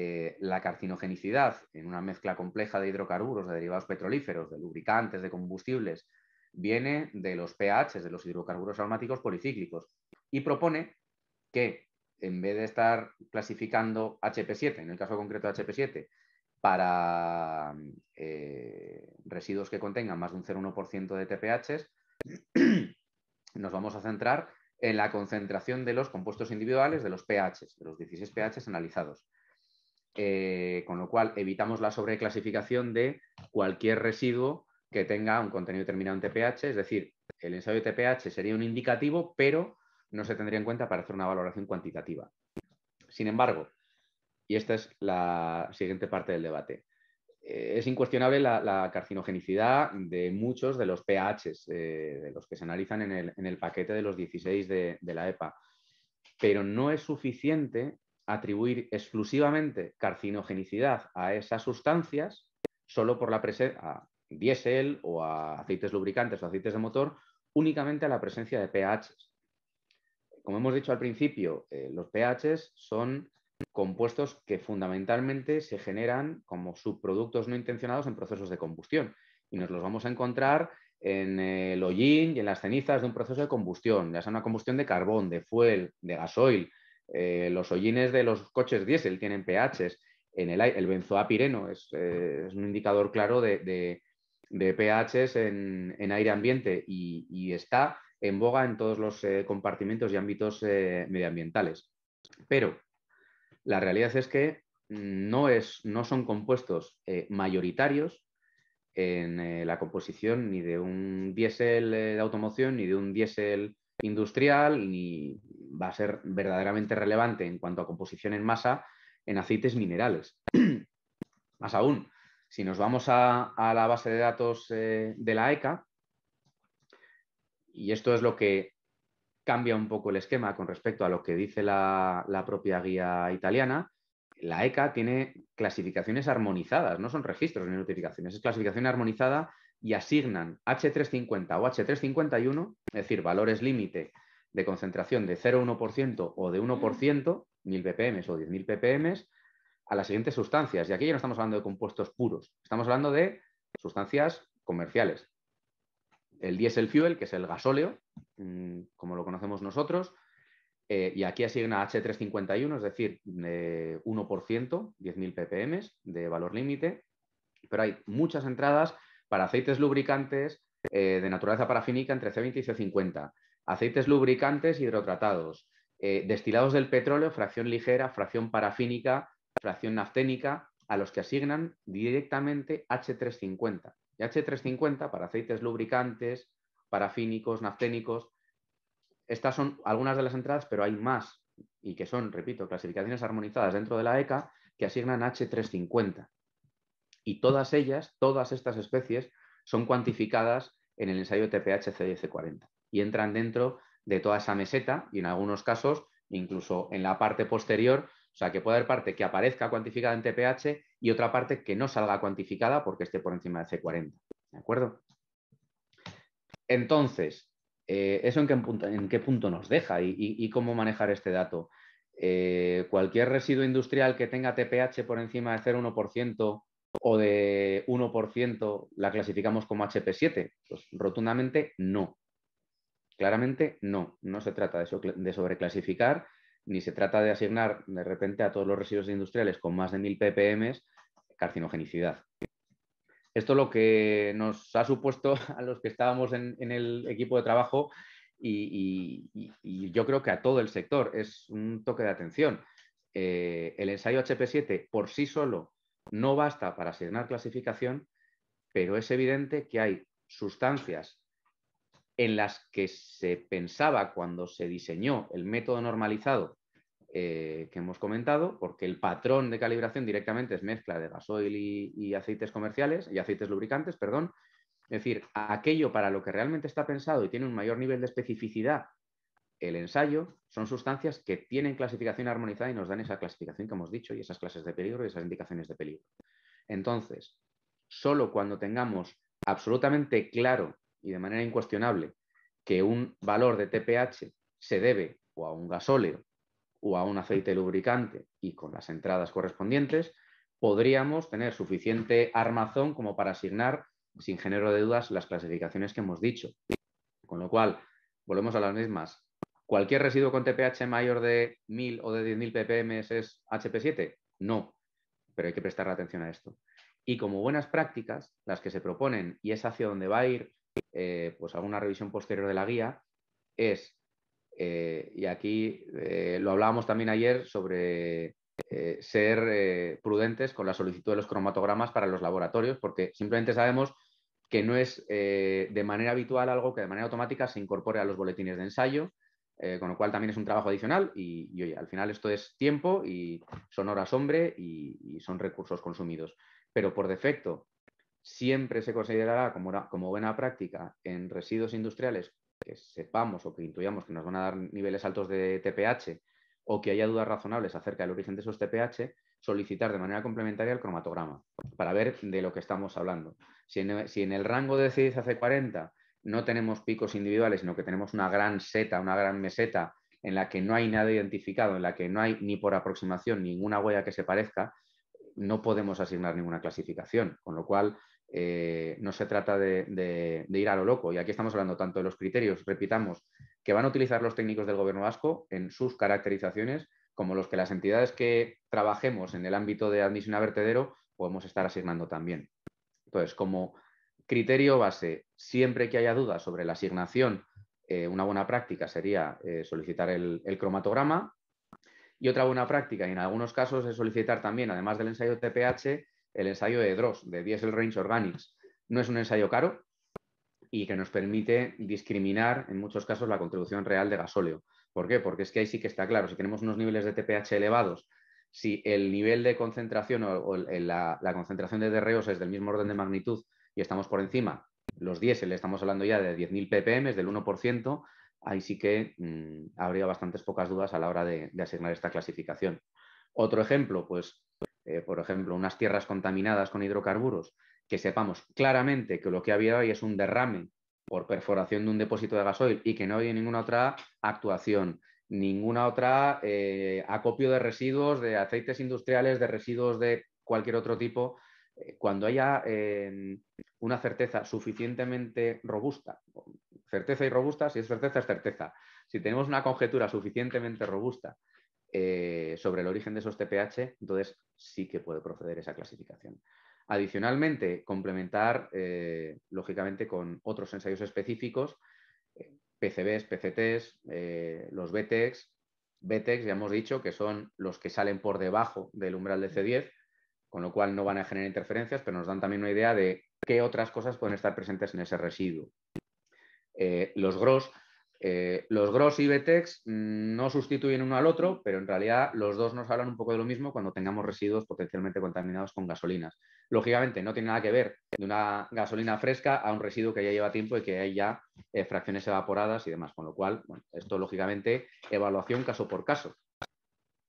eh, la carcinogenicidad en una mezcla compleja de hidrocarburos, de derivados petrolíferos, de lubricantes, de combustibles, viene de los PHs, de los hidrocarburos aromáticos policíclicos, y propone que en vez de estar clasificando HP7, en el caso concreto de HP7, para eh, residuos que contengan más de un 0,1% de TPHs, [CLEARS THROAT] nos vamos a centrar en la concentración de los compuestos individuales de los PHs, de los 16 PHs analizados. Eh, con lo cual evitamos la sobreclasificación de cualquier residuo que tenga un contenido determinado en TPH, es decir, el ensayo de TPH sería un indicativo, pero no se tendría en cuenta para hacer una valoración cuantitativa. Sin embargo, y esta es la siguiente parte del debate, eh, es incuestionable la, carcinogenicidad de muchos de los PHs, eh, de los que se analizan en el, paquete de los 16 de, la EPA, pero no es suficiente atribuir exclusivamente carcinogenicidad a esas sustancias solo por la presencia, de diésel o a aceites lubricantes o aceites de motor, únicamente a la presencia de pH. Como hemos dicho al principio, eh, los pH son compuestos que fundamentalmente se generan como subproductos no intencionados en procesos de combustión y nos los vamos a encontrar en el hollín y en las cenizas de un proceso de combustión, ya sea una combustión de carbón, de fuel, de gasoil, eh, los hollines de los coches diésel tienen pHs, en el, el benzoapireno es, eh, es, un indicador claro de, pHs en, aire ambiente y, está en boga en todos los eh, compartimentos y ámbitos medioambientales. Pero la realidad es que no son compuestos mayoritarios en la composición ni de un diésel de automoción ni de un diésel industrial ni va a ser verdaderamente relevante en cuanto a composición en masa en aceites minerales. [CLEARS THROAT] Más aún, si nos vamos a, la base de datos eh, de la ECA, y esto es lo que cambia un poco el esquema con respecto a lo que dice la propia guía italiana, la ECA tiene clasificaciones armonizadas, no son registros ni notificaciones, es clasificación armonizada y asignan H350 o H351, es decir, valores límite de concentración de 0,1% o de 1%, 1000 ppm o 10.000 ppm, a las siguientes sustancias. Y aquí ya no estamos hablando de compuestos puros, estamos hablando de sustancias comerciales. El diesel fuel, que es el gasóleo, mm, como lo conocemos nosotros, eh, y aquí asigna H351, es decir, 1%, 10.000 ppm de valor límite, pero hay muchas entradas para aceites lubricantes eh, de naturaleza parafínica entre C20 y C50. Aceites lubricantes hidrotratados. Eh, destilados del petróleo, fracción ligera, fracción parafínica, fracción nafténica, a los que asignan directamente H350. Y H350 para aceites lubricantes, parafínicos, nafténicos. Estas son algunas de las entradas, pero hay más y que son, repito, clasificaciones armonizadas dentro de la ECA que asignan H350. Y todas ellas, todas estas especies, son cuantificadas en el ensayo TPH c 40 y entran dentro de toda esa meseta y en algunos casos incluso en la parte posterior, o sea, que puede haber parte que aparezca cuantificada en TPH y otra parte que no salga cuantificada porque esté por encima de C40. ¿De acuerdo? Entonces, eh, ¿eso en qué, punto, nos deja y, cómo manejar este dato? Eh, cualquier residuo industrial que tenga TPH por encima de 0,1% o de 1% la clasificamos como HP7? Pues rotundamente no. Claramente no. No se trata de, sobreclasificar ni se trata de asignar de repente a todos los residuos industriales con más de 1000 ppm carcinogenicidad. Esto es lo que nos ha supuesto [LAUGHS] a los que estábamos en, el equipo de trabajo y, yo creo que a todo el sector es un toque de atención. Eh, el ensayo HP7 por sí solo no basta para asignar clasificación, pero es evidente que hay sustancias en las que se pensaba cuando se diseñó el método normalizado eh, que hemos comentado, porque el patrón de calibración directamente es mezcla de gasoil y, y aceites comerciales y aceites lubricantes, perdón. Es decir, aquello para lo que realmente está pensado y tiene un mayor nivel de especificidad el ensayo son sustancias que tienen clasificación armonizada y nos dan esa clasificación que hemos dicho y esas clases de peligro y esas indicaciones de peligro. Entonces, solo cuando tengamos absolutamente claro y de manera incuestionable que un valor de TPH se debe o a un gasóleo o a un aceite lubricante y con las entradas correspondientes, podríamos tener suficiente armazón como para asignar, sin género de dudas, las clasificaciones que hemos dicho. Con lo cual, volvemos a las mismas. ¿Cualquier residuo con TPH mayor de 1000 o de 10.000 ppm es HP7? No, pero hay que prestar atención a esto. Y como buenas prácticas, las que se proponen, y es hacia donde va a ir eh, pues alguna revisión posterior de la guía, es, eh, y aquí eh, lo hablábamos también ayer sobre ser prudentes con la solicitud de los cromatogramas para los laboratorios, porque simplemente sabemos que no es de manera habitual algo que de manera automática se incorpore a los boletines de ensayo, eh, con lo cual también es un trabajo adicional y, al final esto es tiempo y son horas hombre y, son recursos consumidos. Pero por defecto, siempre se considerará como, como, buena práctica en residuos industriales que sepamos o que intuyamos que nos van a dar niveles altos de TPH o que haya dudas razonables acerca del origen de esos TPH, solicitar de manera complementaria el cromatograma para ver de lo que estamos hablando. Si en, el rango de C10 a 40 no tenemos picos individuales, sino que tenemos una gran seta, una gran meseta en la que no hay nada identificado, en la que no hay ni por aproximación ninguna huella que se parezca, no podemos asignar ninguna clasificación, con lo cual eh, no se trata de, de, ir a lo loco. Y aquí estamos hablando tanto de los criterios, repitamos, que van a utilizar los técnicos del gobierno vasco en sus caracterizaciones, como los que las entidades que trabajemos en el ámbito de admisión a vertedero podemos estar asignando también. Entonces, como criterio base, siempre que haya dudas sobre la asignación, eh, una buena práctica sería eh, solicitar el, cromatograma. Y otra buena práctica, y en algunos casos, es solicitar también, además del ensayo TPH, el ensayo de DROS, de Diesel Range Organics. No es un ensayo caro y que nos permite discriminar, en muchos casos, la contribución real de gasóleo. ¿Por qué? Porque es que ahí sí que está claro, si tenemos unos niveles de TPH elevados, si el nivel de concentración o, la, la, concentración de DROs es del mismo orden de magnitud y estamos por encima. Los diésel, estamos hablando ya de 10.000 ppm, es del 1%, ahí sí que mm, habría bastantes pocas dudas a la hora de, asignar esta clasificación. Otro ejemplo, pues, eh, por ejemplo, unas tierras contaminadas con hidrocarburos, que sepamos claramente que lo que había habido ahí es un derrame por perforación de un depósito de gasoil y que no hay ninguna otra actuación, ninguna otra eh, acopio de residuos, de aceites industriales, de residuos de cualquier otro tipo eh, cuando haya eh, una certeza suficientemente robusta, certeza y robusta, si es certeza, es certeza. Si tenemos una conjetura suficientemente robusta eh, sobre el origen de esos TPH, entonces sí que puede proceder esa clasificación. Adicionalmente, complementar, lógicamente, con otros ensayos específicos, PCBs, PCTs, los BTEX. BTEX, ya hemos dicho, que son los que salen por debajo del umbral de C10, con lo cual no van a generar interferencias, pero nos dan también una idea de qué otras cosas pueden estar presentes en ese residuo. Eh, los GROS, eh, los GROS y BTEX mm, no sustituyen uno al otro, pero en realidad los dos nos hablan un poco de lo mismo cuando tengamos residuos potencialmente contaminados con gasolinas. Lógicamente, no tiene nada que ver de una gasolina fresca a un residuo que ya lleva tiempo y que hay ya eh, fracciones evaporadas y demás. Con lo cual, esto lógicamente, evaluación caso por caso.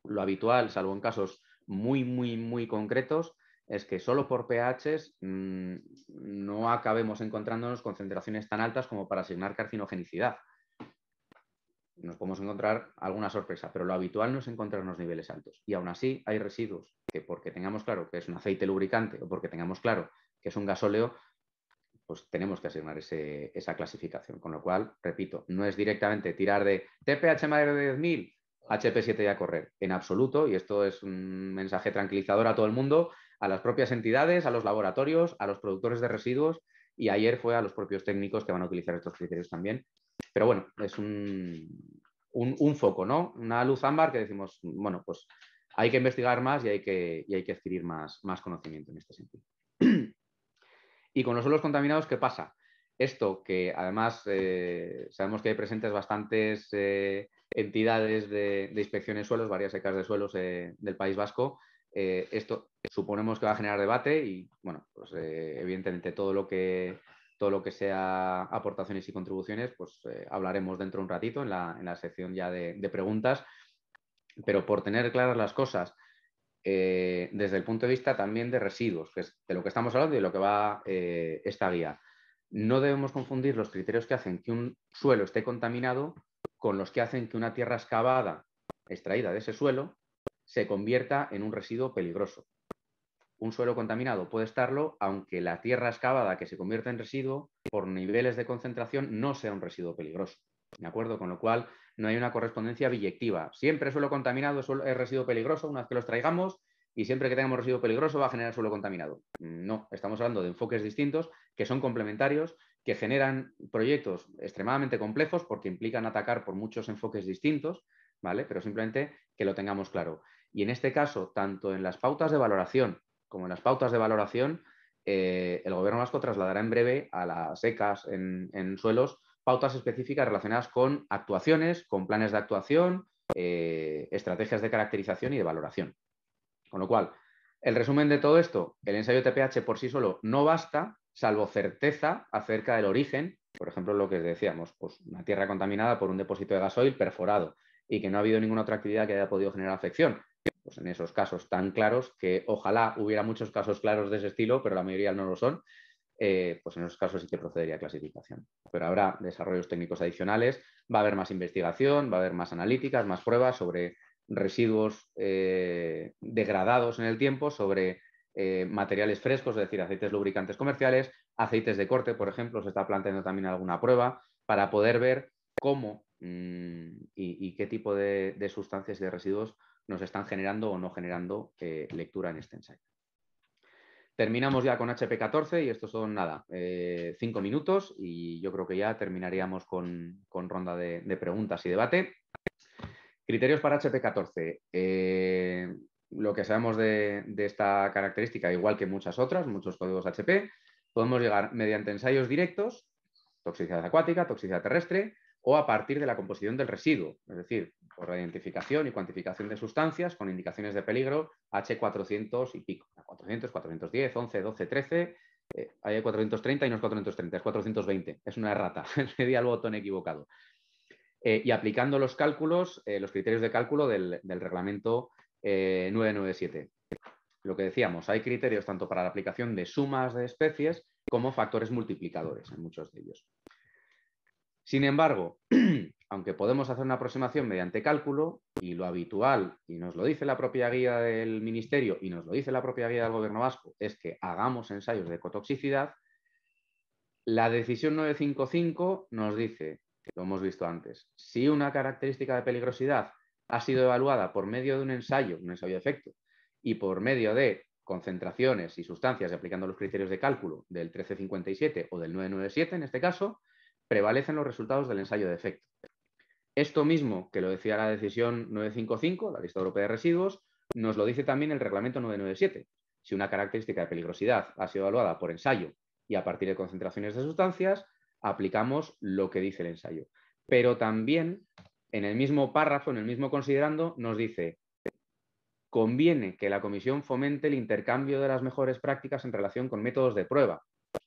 Lo habitual, salvo en casos muy, muy, muy concretos es que solo por pHs mm, no acabemos encontrándonos concentraciones tan altas como para asignar carcinogenicidad. Nos podemos encontrar alguna sorpresa, pero lo habitual no es encontrarnos niveles altos. Y aún así hay residuos que porque tengamos claro que es un aceite lubricante o porque tengamos claro que es un gasóleo, pues tenemos que asignar esa clasificación. Con lo cual, repito, no es directamente tirar de TPH mayor de 10.000, HP7 ya correr, en absoluto, y esto es un mensaje tranquilizador a todo el mundo, a las propias entidades, a los laboratorios, a los productores de residuos, y ayer fue a los propios técnicos que van a utilizar estos criterios también. Pero bueno, es un, foco, ¿no? Una luz ámbar que decimos, bueno, pues hay que investigar más y hay que, hay que adquirir más, más conocimiento en este sentido. [CLEARS THROAT] y con los suelos contaminados, ¿qué pasa? Esto que además eh, sabemos que hay presentes bastantes... Eh, entidades de, inspección de suelos, varias secas de suelos eh, del País Vasco. Eh, esto suponemos que va a generar debate y, bueno, pues eh, evidentemente todo lo que todo lo que sea aportaciones y contribuciones, pues hablaremos dentro de un ratito en la, sección ya de, preguntas. Pero por tener claras las cosas, desde el punto de vista también de residuos, que es de lo que estamos hablando y de lo que va esta guía. No debemos confundir los criterios que hacen que un suelo esté contaminado con los que hacen que una tierra excavada, extraída de ese suelo, se convierta en un residuo peligroso. Un suelo contaminado puede estarlo, aunque la tierra excavada que se convierta en residuo, por niveles de concentración, no sea un residuo peligroso. ¿De acuerdo? Con lo cual, no hay una correspondencia biyectiva. Siempre suelo contaminado es residuo peligroso una vez que los traigamos, y siempre que tengamos residuo peligroso va a generar suelo contaminado. No, estamos hablando de enfoques distintos que son complementarios que generan proyectos extremadamente complejos porque implican atacar por muchos enfoques distintos, ¿vale? Pero simplemente que lo tengamos claro. Y en este caso, tanto en las pautas de valoración como en las pautas de valoración, eh, el gobierno vasco trasladará en breve a las ECAS en, suelos pautas específicas relacionadas con actuaciones, con planes de actuación, eh, estrategias de caracterización y de valoración. Con lo cual, el resumen de todo esto, el ensayo TPH por sí solo no basta, salvo certeza acerca del origen. Por ejemplo, lo que decíamos, pues una tierra contaminada por un depósito de gasoil perforado y que no ha habido ninguna otra actividad que haya podido generar afección. Pues en esos casos tan claros, que ojalá hubiera muchos casos claros de ese estilo, pero la mayoría no lo son, eh, pues en esos casos sí que procedería a clasificación. Pero habrá desarrollos técnicos adicionales, va a haber más investigación, va a haber más analíticas, más pruebas sobre residuos eh, degradados en el tiempo, sobre eh, materiales frescos, es decir, aceites lubricantes comerciales, aceites de corte, por ejemplo, se está planteando también alguna prueba para poder ver cómo mm, y, qué tipo de, sustancias y de residuos nos están generando o no generando eh, lectura en este ensayo. Terminamos ya con HP14 y estos son nada, eh, cinco minutos y yo creo que ya terminaríamos con, ronda de, preguntas y debate. Criterios para HP14 lo que sabemos de, esta característica, igual que muchas otras, muchos códigos HP, podemos llegar mediante ensayos directos, toxicidad acuática, toxicidad terrestre, o a partir de la composición del residuo, es decir, por la identificación y cuantificación de sustancias con indicaciones de peligro H400 y pico, 400, 410, 11, 12, 13, hay 430 y no es 430, es 420, es una errata, [LAUGHS] le di al botón equivocado. Eh, y aplicando los cálculos, eh, los criterios de cálculo del reglamento 997. Eh, lo que decíamos, hay criterios tanto para la aplicación de sumas de especies como factores multiplicadores en muchos de ellos. Sin embargo, [CLEARS THROAT] aunque podemos hacer una aproximación mediante cálculo, y lo habitual, y nos lo dice la propia guía del Ministerio y nos lo dice la propia guía del Gobierno vasco, es que hagamos ensayos de ecotoxicidad, la decisión 955 nos dice, lo hemos visto antes, si una característica de peligrosidad ha sido evaluada por medio de un ensayo, un ensayo de efecto, y por medio de concentraciones y sustancias aplicando los criterios de cálculo del 1357 o del 997 en este caso, prevalecen los resultados del ensayo de efecto. Esto mismo que lo decía la decisión 955, la lista europea de residuos, nos lo dice también el reglamento 997. Si una característica de peligrosidad ha sido evaluada por ensayo y a partir de concentraciones de sustancias, aplicamos lo que dice el ensayo. Pero también en el mismo párrafo, en el mismo considerando, nos dice, conviene que la comisión fomente el intercambio de las mejores prácticas en relación con métodos de prueba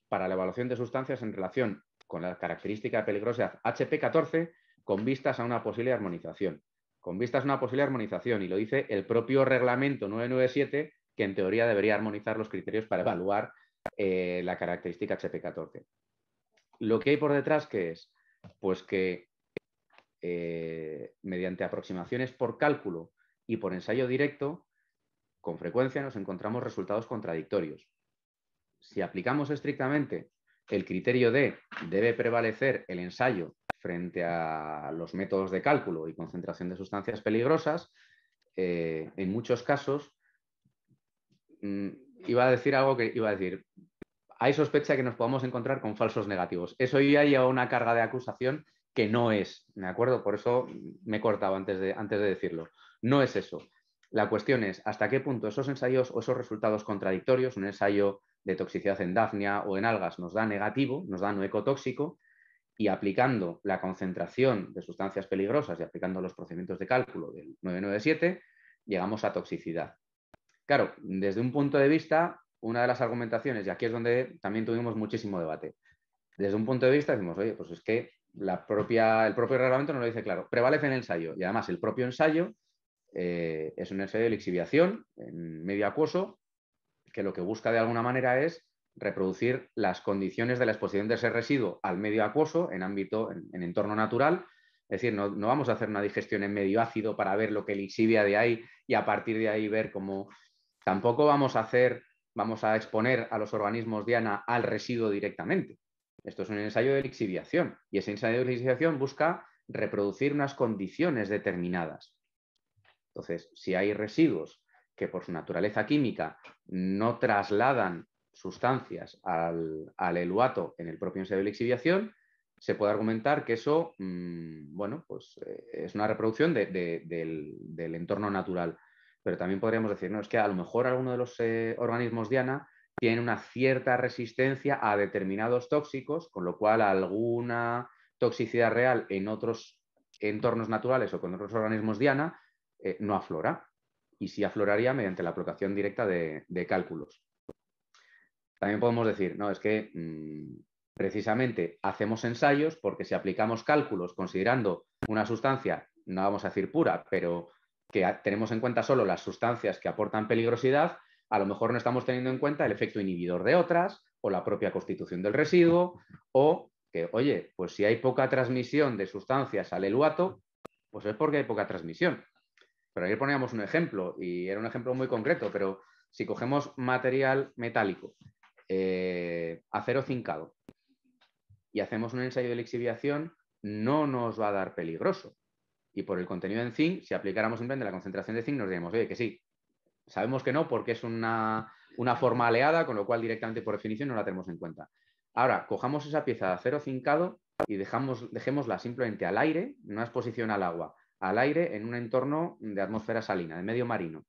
para la evaluación de sustancias en relación con la característica de peligrosidad HP14 con vistas a una posible armonización. Con vistas a una posible armonización, y lo dice el propio reglamento 997, que en teoría debería armonizar los criterios para evaluar eh, la característica HP14. Lo que hay por detrás, ¿qué es? Pues que eh, mediante aproximaciones por cálculo y por ensayo directo, con frecuencia nos encontramos resultados contradictorios. Si aplicamos estrictamente el criterio de debe prevalecer el ensayo frente a los métodos de cálculo y concentración de sustancias peligrosas, eh, en muchos casos, mm, iba a decir algo que iba a decir, hay sospecha que nos podamos encontrar con falsos negativos. Eso ya lleva una carga de acusación que no es, ¿de acuerdo? Por eso me cortaba antes de, antes de decirlo. No es eso. La cuestión es hasta qué punto esos ensayos o esos resultados contradictorios, un ensayo de toxicidad en Daphnia o en algas nos da negativo, nos da no ecotóxico, y aplicando la concentración de sustancias peligrosas y aplicando los procedimientos de cálculo del 997, llegamos a toxicidad. Claro, desde un punto de vista, una de las argumentaciones, y aquí es donde también tuvimos muchísimo debate, desde un punto de vista decimos, oye, pues es que la propia, el propio reglamento no lo dice claro. Prevalece en el ensayo y además el propio ensayo eh, es un ensayo de lixiviación en medio acuoso que lo que busca de alguna manera es reproducir las condiciones de la exposición de ese residuo al medio acuoso en ámbito, en, entorno natural. Es decir, no, vamos a hacer una digestión en medio ácido para ver lo que lixivia de ahí y a partir de ahí ver cómo. Tampoco vamos a hacer, vamos a exponer a los organismos Diana al residuo directamente. Esto es un ensayo de lixiviación y ese ensayo de lixiviación busca reproducir unas condiciones determinadas. Entonces, si hay residuos que por su naturaleza química no trasladan sustancias al, eluato en el propio ensayo de lixiviación, se puede argumentar que eso, mm, bueno, pues eh, es una reproducción del, entorno natural. Pero también podríamos decir, no, es que a lo mejor alguno de los eh, organismos Diana tiene una cierta resistencia a determinados tóxicos, con lo cual alguna toxicidad real en otros entornos naturales o con otros organismos diana eh, no aflora y sí afloraría mediante la aplicación directa de, cálculos. También podemos decir, no, es que mm, precisamente hacemos ensayos porque si aplicamos cálculos considerando una sustancia, no vamos a decir pura, pero que tenemos en cuenta solo las sustancias que aportan peligrosidad, a lo mejor no estamos teniendo en cuenta el efecto inhibidor de otras o la propia constitución del residuo o que, oye, pues si hay poca transmisión de sustancias al eluato, pues es porque hay poca transmisión. Pero ayer poníamos un ejemplo y era un ejemplo muy concreto, pero si cogemos material metálico, eh, acero zincado, y hacemos un ensayo de lixiviación, no nos va a dar peligroso. Y por el contenido en zinc, si aplicáramos de la concentración de zinc, nos diríamos, oye, que sí, Sabemos que no, porque es una, forma aleada, con lo cual directamente por definición no la tenemos en cuenta. Ahora, cojamos esa pieza de acero zincado y dejamos, dejémosla simplemente al aire, en una exposición al agua, al aire en un entorno de atmósfera salina, de medio marino,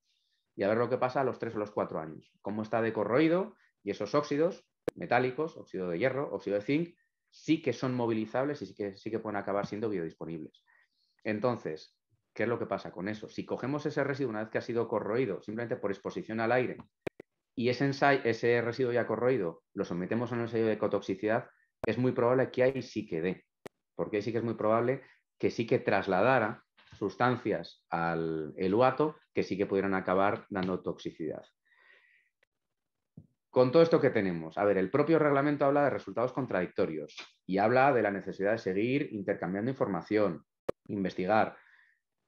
y a ver lo que pasa a los tres o los cuatro años. Cómo está de corroído y esos óxidos metálicos, óxido de hierro, óxido de zinc, sí que son movilizables y sí que, sí que pueden acabar siendo biodisponibles. Entonces, ¿Qué es lo que pasa con eso? Si cogemos ese residuo una vez que ha sido corroído, simplemente por exposición al aire, y ese, residuo ya corroído lo sometemos a un ensayo de ecotoxicidad, es muy probable que ahí sí que dé, porque ahí sí que es muy probable que sí que trasladara sustancias al eluato que sí que pudieran acabar dando toxicidad. Con todo esto que tenemos, a ver, el propio reglamento habla de resultados contradictorios y habla de la necesidad de seguir intercambiando información, investigar,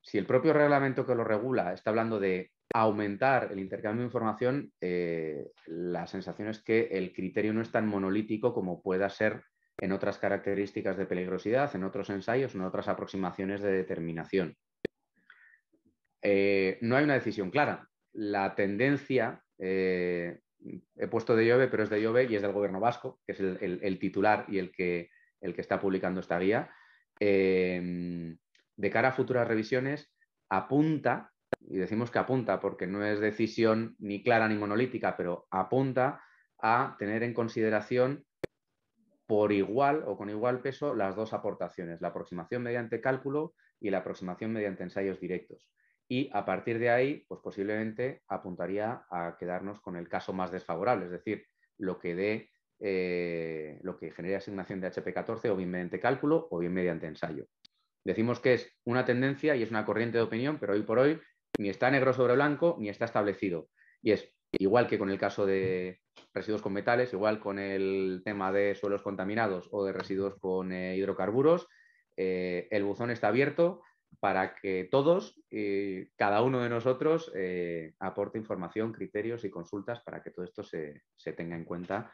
si el propio reglamento que lo regula está hablando de aumentar el intercambio de información, eh, la sensación es que el criterio no es tan monolítico como pueda ser en otras características de peligrosidad, en otros ensayos, en otras aproximaciones de determinación. Eh, no hay una decisión clara. La tendencia, eh, he puesto de Llove, pero es de Llove y es del gobierno vasco, que es el, titular y el que, el que, está publicando esta guía de cara a futuras revisiones apunta, y decimos que apunta porque no es decisión ni clara ni monolítica, pero apunta a tener en consideración por igual o con igual peso las dos aportaciones, la aproximación mediante cálculo y la aproximación mediante ensayos directos. Y a partir de ahí, pues posiblemente apuntaría a quedarnos con el caso más desfavorable, es decir, lo que dé, eh, lo que genere asignación de HP14 o bien mediante cálculo o bien mediante ensayo. Decimos que es una tendencia y es una corriente de opinión, pero hoy por hoy ni está negro sobre blanco ni está establecido. Y es igual que con el caso de residuos con metales, igual con el tema de suelos contaminados o de residuos con eh, hidrocarburos, eh, el buzón está abierto para que todos, eh, cada uno de nosotros, aporte información, criterios y consultas para que todo esto se tenga en cuenta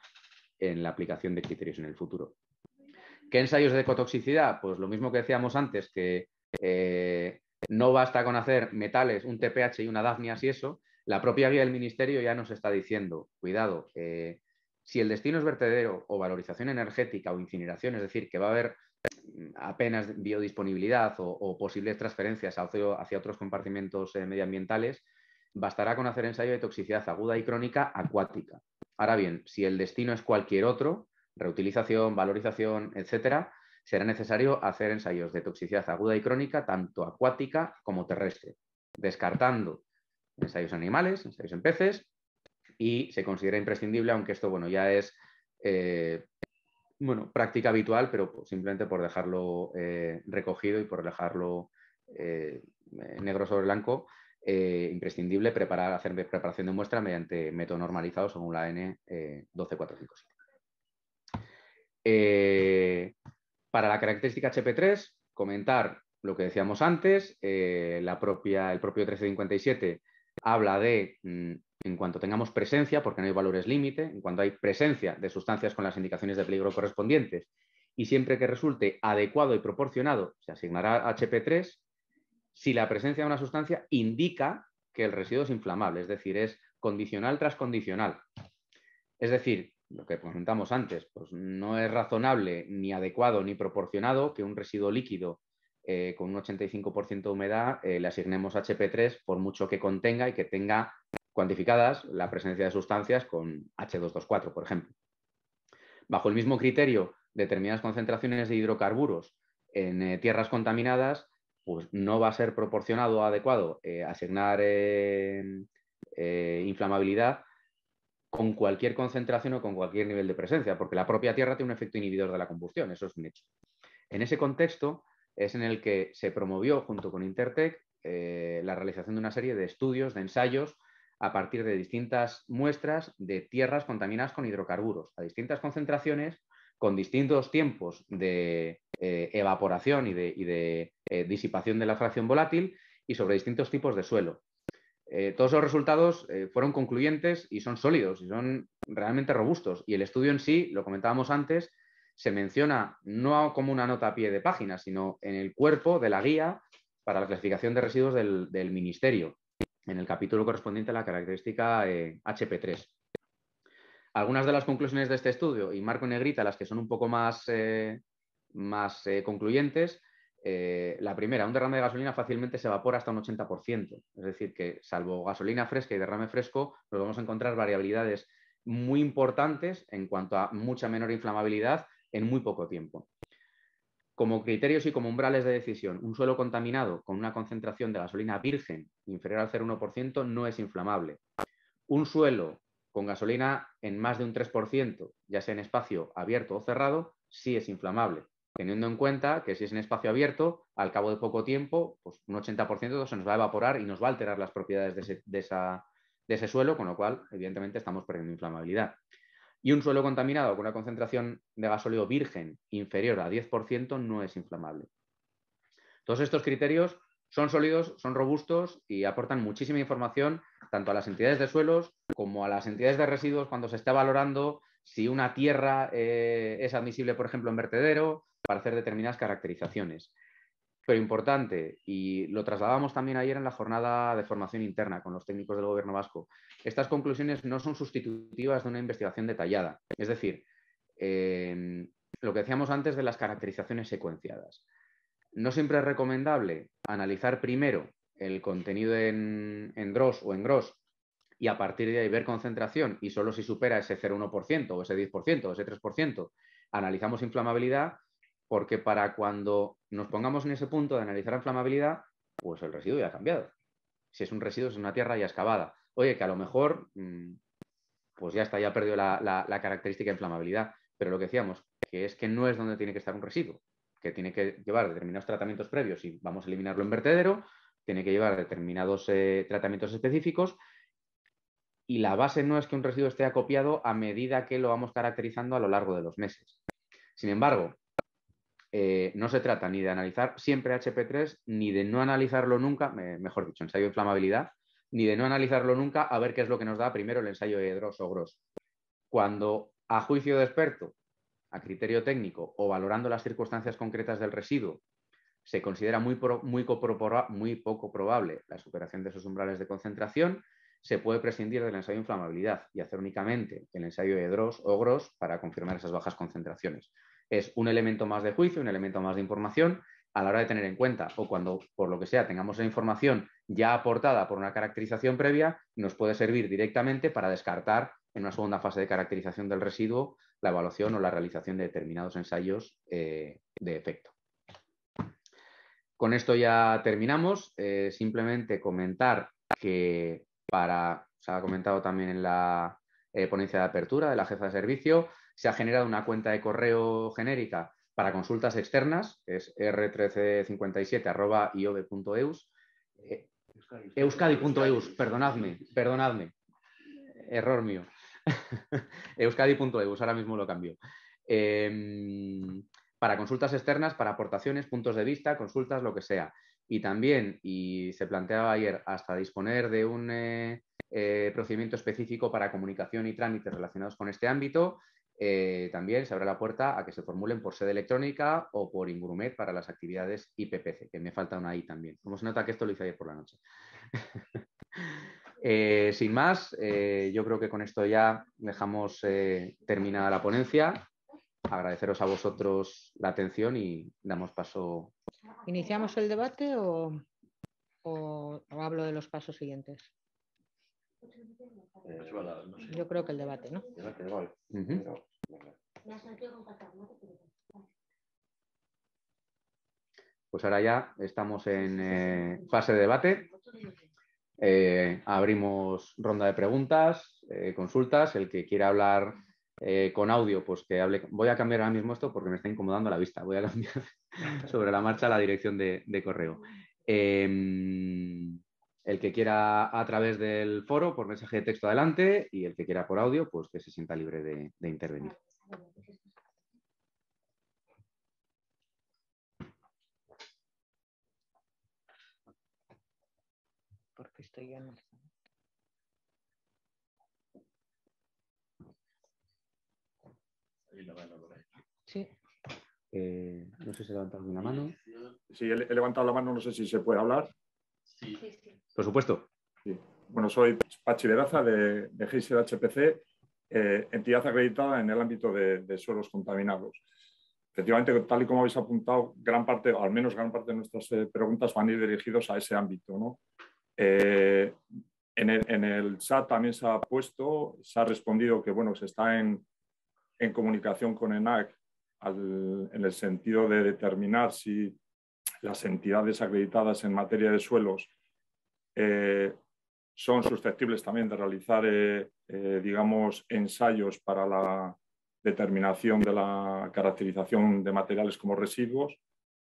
en la aplicación de criterios en el futuro. ¿Qué ensayos de ecotoxicidad? Pues lo mismo que decíamos antes, que eh, no basta con hacer metales, un TPH y una daphnia y eso. La propia guía del ministerio ya nos está diciendo, cuidado, eh, si el destino es vertedero o valorización energética o incineración, es decir, que va a haber mm, apenas biodisponibilidad o, posibles transferencias hacia, otros compartimentos eh, medioambientales, bastará con hacer ensayo de toxicidad aguda y crónica acuática. Ahora bien, si el destino es cualquier otro, reutilización, valorización, etcétera, será necesario hacer ensayos de toxicidad aguda y crónica, tanto acuática como terrestre, descartando ensayos en animales, ensayos en peces, y se considera imprescindible, aunque esto bueno, ya es eh, bueno, práctica habitual, pero simplemente por dejarlo eh, recogido y por dejarlo eh, negro sobre blanco, imprescindible preparar, hacer preparación de muestra mediante método normalizado según la n 1245 eh, para la característica HP3, comentar lo que decíamos antes, eh, la propia, el propio 1357 habla de, mm, en cuanto tengamos presencia, porque no hay valores límite, en cuanto hay presencia de sustancias con las indicaciones de peligro correspondientes, y siempre que resulte adecuado y proporcionado, se asignará HP3 si la presencia de una sustancia indica que el residuo es inflamable, es decir, es condicional tras condicional. Es decir, lo que comentamos antes, pues no es razonable ni adecuado ni proporcionado que un residuo líquido eh, con un 85% de humedad eh, le asignemos HP3 por mucho que contenga y que tenga cuantificadas la presencia de sustancias con H224, por ejemplo. Bajo el mismo criterio, determinadas concentraciones de hidrocarburos en eh, tierras contaminadas, pues no va a ser proporcionado o adecuado asignar inflamabilidad con cualquier concentración o con cualquier nivel de presencia, porque la propia Tierra tiene un efecto inhibidor de la combustión, eso es un hecho. En ese contexto es en el que se promovió junto con Intertech eh, la realización de una serie de estudios, de ensayos, a partir de distintas muestras de tierras contaminadas con hidrocarburos, a distintas concentraciones, con distintos tiempos de eh, evaporación y de, eh, disipación de la fracción volátil y sobre distintos tipos de suelo. Eh, todos los resultados eh, fueron concluyentes y son sólidos y son realmente robustos. Y el estudio en sí, lo comentábamos antes, se menciona no como una nota a pie de página, sino en el cuerpo de la guía para la clasificación de residuos del, Ministerio, en el capítulo correspondiente a la característica HP3. Eh, Algunas de las conclusiones de este estudio, y marco en negrita las que son un poco más, más concluyentes, eh, la primera, un derrame de gasolina fácilmente se evapora hasta un 80%. Es decir, que salvo gasolina fresca y derrame fresco, nos vamos a encontrar variabilidades muy importantes en cuanto a mucha menor inflamabilidad en muy poco tiempo. Como criterios y como umbrales de decisión, un suelo contaminado con una concentración de gasolina virgen inferior al 0,1% no es inflamable. Un suelo con gasolina en más de un 3%, ya sea en espacio abierto o cerrado, sí es inflamable teniendo en cuenta que si es en espacio abierto, al cabo de poco tiempo, pues, un 80% se nos va a evaporar y nos va a alterar las propiedades de ese, suelo, con lo cual, evidentemente, estamos perdiendo inflamabilidad. Y un suelo contaminado con una concentración de gasóleo virgen inferior a 10% no es inflamable. Todos estos criterios son sólidos, son robustos y aportan muchísima información tanto a las entidades de suelos como a las entidades de residuos cuando se está valorando si una tierra eh, es admisible, por ejemplo, en vertedero, para hacer determinadas caracterizaciones. Pero importante, y lo trasladamos también ayer en la jornada de formación interna con los técnicos del gobierno vasco, estas conclusiones no son sustitutivas de una investigación detallada. Es decir, lo que decíamos antes de las caracterizaciones secuenciadas. No siempre es recomendable analizar primero el contenido en, en DROS o en GROS y a partir de ahí ver concentración y solo si supera ese 0,1% o ese 10% o ese 3%, analizamos inflamabilidad porque para cuando nos pongamos en ese punto de analizar la inflamabilidad, pues el residuo ya ha cambiado. Si es un residuo, es una tierra ya excavada. Oye, que a lo mejor, mm, pues ya está, ya ha la, la, característica de inflamabilidad. Pero lo que decíamos, que es que no es donde tiene que estar un residuo, que tiene que llevar determinados tratamientos previos y vamos a eliminarlo en vertedero, tiene que llevar determinados eh, tratamientos específicos y la base no es que un residuo esté acopiado a medida que lo vamos caracterizando a lo largo de los meses. Sin embargo, eh, no se trata ni de analizar siempre HP3, ni de no analizarlo nunca, mejor dicho, ensayo de inflamabilidad, ni de no analizarlo nunca a ver qué es lo que nos da primero el ensayo de Dross o Gross. Cuando a juicio de experto, a criterio técnico o valorando las circunstancias concretas del residuo, se considera muy, poco probable la superación de esos umbrales de concentración, se puede prescindir del ensayo de inflamabilidad y hacer únicamente el ensayo de Dross o Gross para confirmar esas bajas concentraciones es un elemento más de juicio, un elemento más de información a la hora de tener en cuenta o cuando, por lo que sea, tengamos la información ya aportada por una caracterización previa, nos puede servir directamente para descartar en una segunda fase de caracterización del residuo la evaluación o la realización de determinados ensayos eh, de efecto. Con esto ya terminamos. Eh, simplemente comentar que para, se ha comentado también en la eh, ponencia de apertura de la jefa de servicio, se ha generado una cuenta de correo genérica para consultas externas, es r1357.iob.eus. Eh, Euskadi.eus, perdonadme, perdonadme. Error mío. [LAUGHS] Euskadi.eus, ahora mismo lo cambio. Em, para consultas externas, para aportaciones, puntos de vista, consultas, lo que sea. Y también, y se planteaba ayer, hasta disponer de un eh, eh, procedimiento específico para comunicación y trámites relacionados con este ámbito eh, también se abre la puerta a que se formulen por sede electrónica o por Ingrumet para las actividades IPPC, que me falta una I también. Como se nota que esto lo hice ayer por la noche. [LAUGHS] Eh, sin más, eh, yo creo que con esto ya dejamos terminada la ponencia. Agradeceros a vosotros la atención y damos paso.
¿Iniciamos el debate o, hablo de los pasos siguientes? Pues yo creo que el debate, ¿no?
Pues ahora ya estamos en eh, fase de debate. Eh, abrimos ronda de preguntas, eh, consultas. El que quiera hablar con audio, pues que hable. Voy a cambiar ahora mismo esto porque me está incomodando la vista. Voy a [LAUGHS] cambiar sobre la marcha la dirección de, de correo. Em, el que quiera a través del foro por mensaje de texto adelante y el que quiera por audio, pues que se sienta libre de, intervenir.
Porque estoy en... Sí.
Eh, no sé si he levantado alguna mano.
Sí, he levantado la mano, no sé si se puede hablar.
Por supuesto. Bueno,
soy Pachi Veraza de, de HPC, eh, entidad acreditada en el ámbito de, suelos contaminados. Efectivamente, tal y como habéis apuntado, gran parte, o al menos gran parte de nuestras eh, preguntas van a ir dirigidos a ese ámbito. Eh, en, el, en, chat también se ha puesto, se ha respondido que bueno, se está en, comunicación con ENAC en el sentido de determinar si las entidades acreditadas en materia de suelos eh, son susceptibles también de realizar, eh, eh, digamos, ensayos para la determinación de la caracterización de materiales como residuos.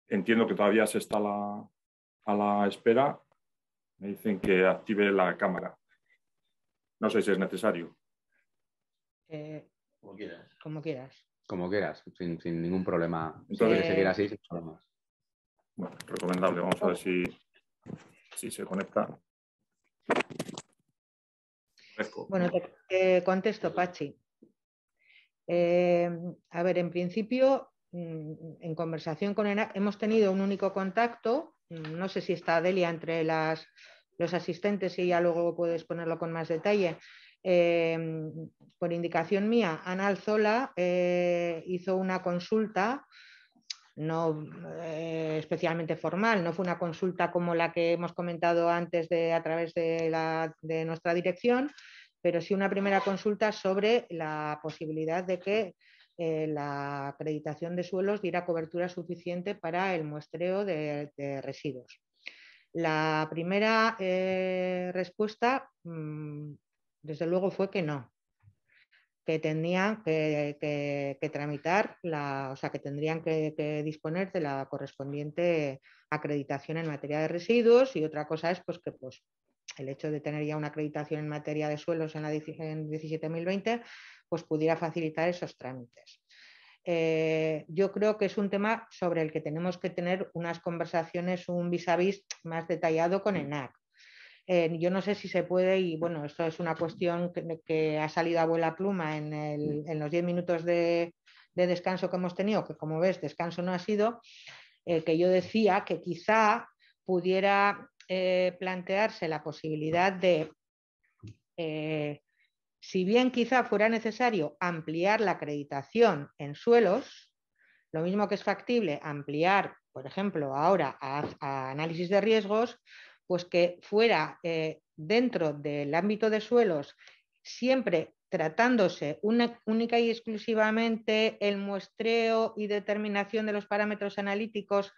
Entiendo que todavía se está a la, espera. Me dicen que active la cámara. No sé si es necesario.
como quieras.
Como quieras. sin, ningún problema. Entonces, seguir así, sin bueno, recomendable. Vamos a ver si, se
conecta. Bueno,
te, contesto, Pachi. Eh, a ver, en principio, mm, en conversación con ENAC, hemos tenido un único contacto. No sé si está Delia entre las, los asistentes y ya luego puedes ponerlo con más detalle. Eh, por indicación mía, Ana Alzola eh, hizo una consulta no eh, especialmente formal, no fue una consulta como la que hemos comentado antes de, a través de, la, de nuestra dirección, pero sí una primera consulta sobre la posibilidad de que eh, la acreditación de suelos diera cobertura suficiente para el muestreo de, residuos. La primera eh, respuesta,
mm,
desde luego, fue que no, que tenían que, tramitar, la, o sea, que tendrían que, disponer de la correspondiente acreditación en materia de residuos y otra cosa es pues, que pues, el hecho de tener ya una acreditación en materia de suelos en la 17.020 pues, pudiera facilitar esos trámites. Eh, yo creo que es un tema sobre el que tenemos que tener unas conversaciones, un vis a vis más detallado con ENAC, yo no sé si se puede, y bueno, esto es una cuestión que, ha salido a vuela pluma en, mm. los 10 minutos de, descanso que hemos tenido, que como ves, descanso no ha sido, eh, que yo decía que quizá pudiera eh, plantearse la posibilidad de, eh, si bien quizá fuera necesario ampliar la acreditación en suelos, lo mismo que es factible ampliar, por ejemplo, ahora a análisis de riesgos, pues que fuera eh, dentro del ámbito de suelos, siempre tratándose una, única y exclusivamente el muestreo y determinación de los parámetros analíticos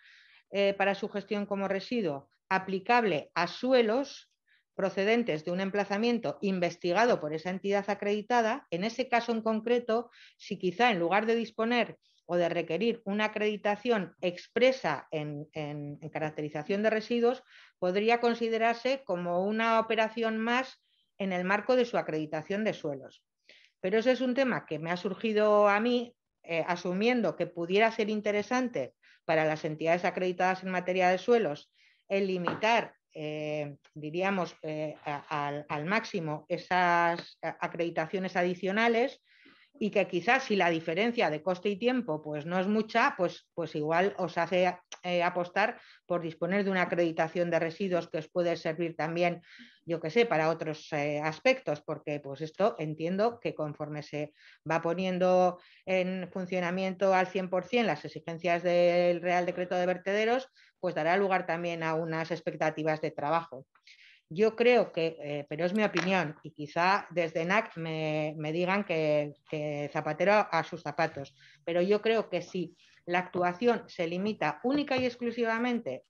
eh, para su gestión como residuo, aplicable a suelos procedentes de un emplazamiento investigado por esa entidad acreditada, en ese caso en concreto, si quizá en lugar de disponer o de requerir una acreditación expresa en, caracterización de residuos, podría considerarse como una operación más en el marco de su acreditación de suelos. Pero ese es un tema que me ha surgido a mí eh, asumiendo que pudiera ser interesante para las entidades acreditadas en materia de suelos el limitar, eh, diríamos, eh, al máximo esas acreditaciones adicionales, y que quizás si la diferencia de coste y tiempo pues no es mucha, pues, pues igual os hace eh, apostar por disponer de una acreditación de residuos que os puede servir también, yo que sé, para otros eh, aspectos, porque pues esto entiendo que conforme se va poniendo en funcionamiento al 100% las exigencias del Real Decreto de Vertederos, pues dará lugar también a unas expectativas de trabajo yo creo que, eh, pero es mi opinión, y quizá desde NAC me, digan que, zapatero a sus zapatos, pero yo creo que si la actuación se limita única y exclusivamente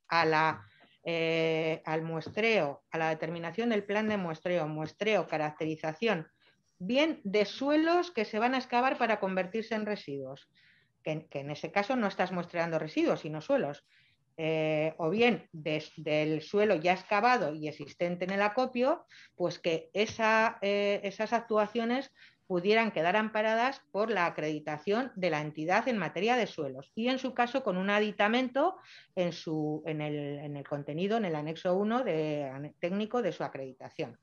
eh, al muestreo, a la determinación del plan de muestreo, muestreo, caracterización, bien de suelos que se van a excavar para convertirse en residuos, que en ese caso no estás muestreando residuos, sino suelos, eh, o bien desde el suelo ya excavado y existente en el acopio, pues que eh, esas actuaciones pudieran quedar amparadas por la acreditación de la entidad en materia de suelos y en su caso con un aditamento en, el, contenido, en el anexo 1 técnico de su acreditación.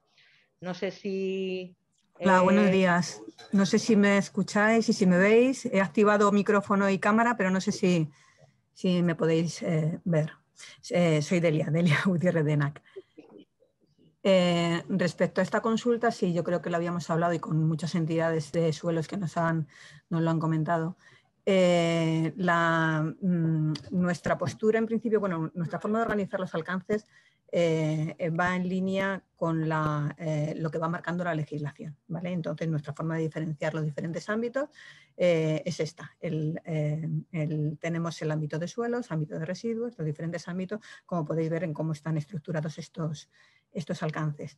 No sé si... Hola, eh, buenos días.
No sé si me escucháis y si me veis. He activado micrófono y cámara, pero no sé si si me podéis eh, ver. Eh, soy Delia, [LAUGHS] Delia Gutiérrez de NAC. Eh, respecto a esta consulta, sí, yo creo que lo habíamos hablado y con muchas entidades de suelos que nos, han, nos lo han comentado. Mm, nuestra postura, en principio, bueno, nuestra forma de organizar los alcances eh, eh, va en línea con eh, lo que va marcando la legislación. Entonces, nuestra forma de diferenciar los diferentes ámbitos es esta. tenemos el ámbito de suelos, ámbito de residuos, los diferentes ámbitos, como podéis ver en cómo están estructurados estos, alcances.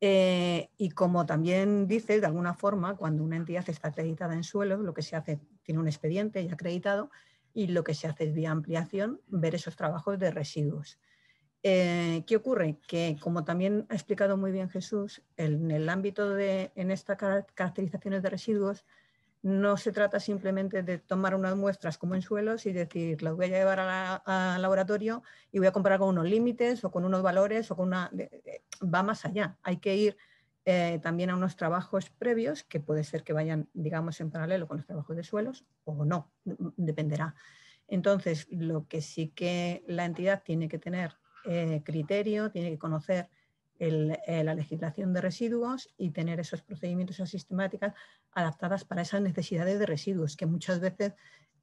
y como también dice, de alguna forma, cuando una entidad está acreditada en suelos, lo que se hace, tiene un expediente ya acreditado, y lo que se hace es vía ampliación, ver esos trabajos de residuos. Eh, ¿Qué ocurre? Que como también ha explicado muy bien Jesús, en el ámbito de, en estas caracterizaciones de residuos, no se trata simplemente de tomar unas muestras como en suelos y decir, las voy a llevar al laboratorio y voy a comparar con unos límites o con unos valores o con una... Va más allá. Hay que ir eh, también a unos trabajos previos que puede ser que vayan, digamos, en paralelo con los trabajos de suelos o no, dependerá. Entonces, lo que sí que la entidad tiene que tener eh, criterio, tiene que conocer eh, la legislación de residuos y tener esos procedimientos, esas sistemáticas adaptadas para esas necesidades de residuos, que muchas veces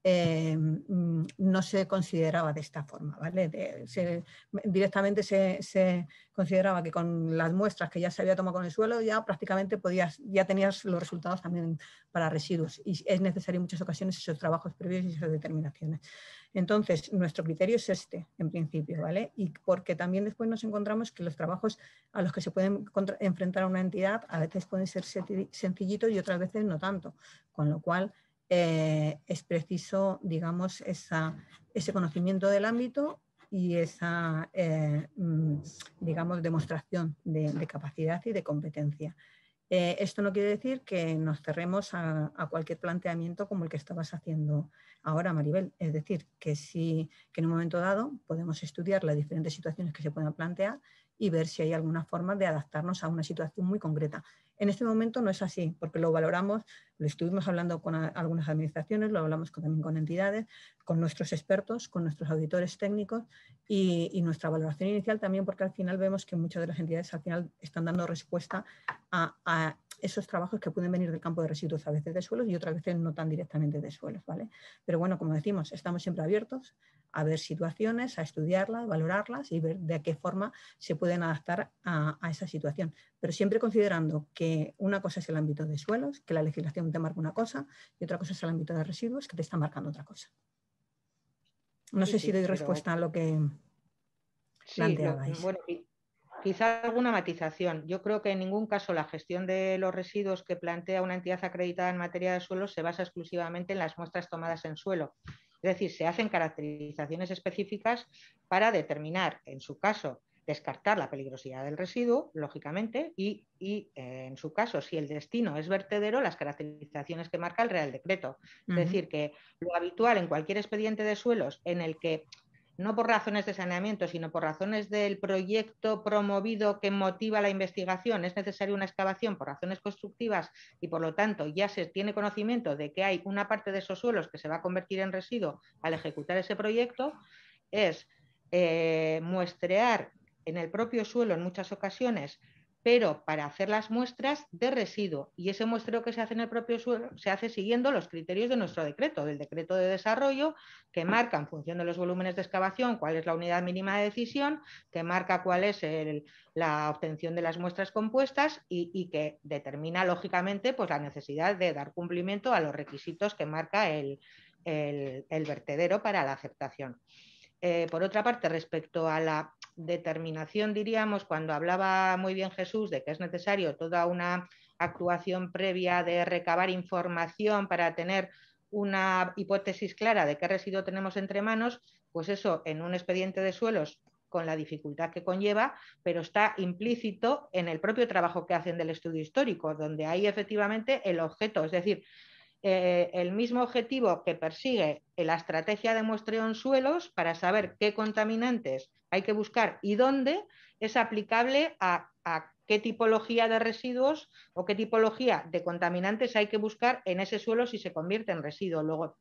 eh, mm, no se consideraba de esta forma. ¿vale? directamente se, se, consideraba que con las muestras que ya se había tomado con el suelo ya prácticamente podías, ya tenías los resultados también para residuos y es necesario en muchas ocasiones esos trabajos previos y esas determinaciones. Entonces, nuestro criterio es este, en principio, ¿vale? Y porque también después nos encontramos que los trabajos a los que se pueden enfrentar a una entidad a veces pueden ser sencillitos y otras veces no tanto, con lo cual eh, es preciso, digamos, ese conocimiento del ámbito y esa, eh, mm, digamos, demostración de, capacidad y de competencia. Eh, esto no quiere decir que nos cerremos a, cualquier planteamiento como el que estabas haciendo ahora, Maribel. Es decir, que si que en un momento dado podemos estudiar las diferentes situaciones que se puedan plantear y ver si hay alguna forma de adaptarnos a una situación muy concreta. En este momento no es así, porque lo valoramos lo estuvimos hablando con algunas administraciones, lo hablamos también con entidades, con nuestros expertos, con nuestros auditores técnicos y, nuestra valoración inicial también, porque al final vemos que muchas de las entidades al final están dando respuesta a, esos trabajos que pueden venir del campo de residuos, a veces de suelos y otras veces no tan directamente de suelos, ¿vale? Pero bueno, como decimos, estamos siempre abiertos a ver situaciones, a estudiarlas, valorarlas y ver de qué forma se pueden adaptar a esa situación. Pero siempre considerando que una cosa es el ámbito de suelos, que la legislación te marca una cosa y otra cosa es el ámbito de residuos que te está marcando otra cosa. No sé si doy respuesta a lo que
quizá alguna matización. Yo creo que en ningún caso la gestión de los residuos que plantea una entidad acreditada en materia de suelo se basa exclusivamente en las muestras tomadas en suelo. Es decir, se hacen caracterizaciones específicas para determinar, en su caso, descartar la peligrosidad del residuo, lógicamente, y, eh, en su caso, si el destino es vertedero, las caracterizaciones que marca el Real Decreto. Es decir, que lo habitual en cualquier expediente de suelos en el que no por razones de saneamiento, sino por razones del proyecto promovido que motiva la investigación, es necesaria una excavación por razones constructivas y por lo tanto ya se tiene conocimiento de que hay una parte de esos suelos que se va a convertir en residuo al ejecutar ese proyecto, es eh, muestrear en el propio suelo en muchas ocasiones, pero para hacer las muestras de residuo. Y ese muestreo que se hace en el propio suelo se hace siguiendo los criterios de nuestro decreto, del decreto de desarrollo, que marca en función de los volúmenes de excavación cuál es la unidad mínima de decisión, que marca cuál es la obtención de las muestras compuestas y, que determina, lógicamente, pues, la necesidad de dar cumplimiento a los requisitos que marca el, vertedero para la aceptación. Eh, por otra parte, respecto a la determinación, diríamos, cuando hablaba muy bien Jesús de que es necesario toda una actuación previa de recabar información para tener una hipótesis clara de qué residuo tenemos entre manos, pues eso en un expediente de suelos con la dificultad que conlleva, pero está implícito en el propio trabajo que hacen del estudio histórico, donde hay efectivamente el objeto, es decir, eh, el mismo objetivo que persigue la estrategia de muestreo en suelos para saber qué contaminantes hay que buscar y dónde es aplicable a, a qué tipología de residuos o qué tipología de contaminantes hay que buscar en ese suelo si se convierte en residuo. Luego,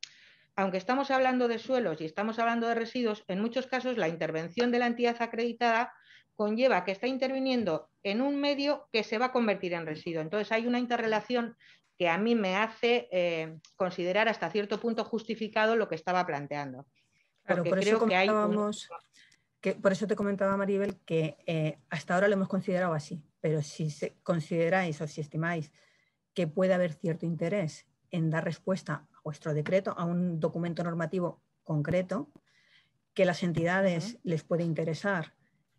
aunque estamos hablando de suelos y estamos hablando de residuos, en muchos casos la intervención de la entidad acreditada conlleva que está interviniendo en un medio que se va a convertir en residuo. Entonces hay una interrelación que a mí me hace eh, considerar hasta cierto punto justificado lo que estaba planteando. por
eso, te comentaba Maribel que eh, hasta ahora lo hemos considerado así, pero si consideráis o si estimáis que puede haber cierto interés en dar respuesta a vuestro decreto, a un documento normativo concreto, que las entidades les puede interesar,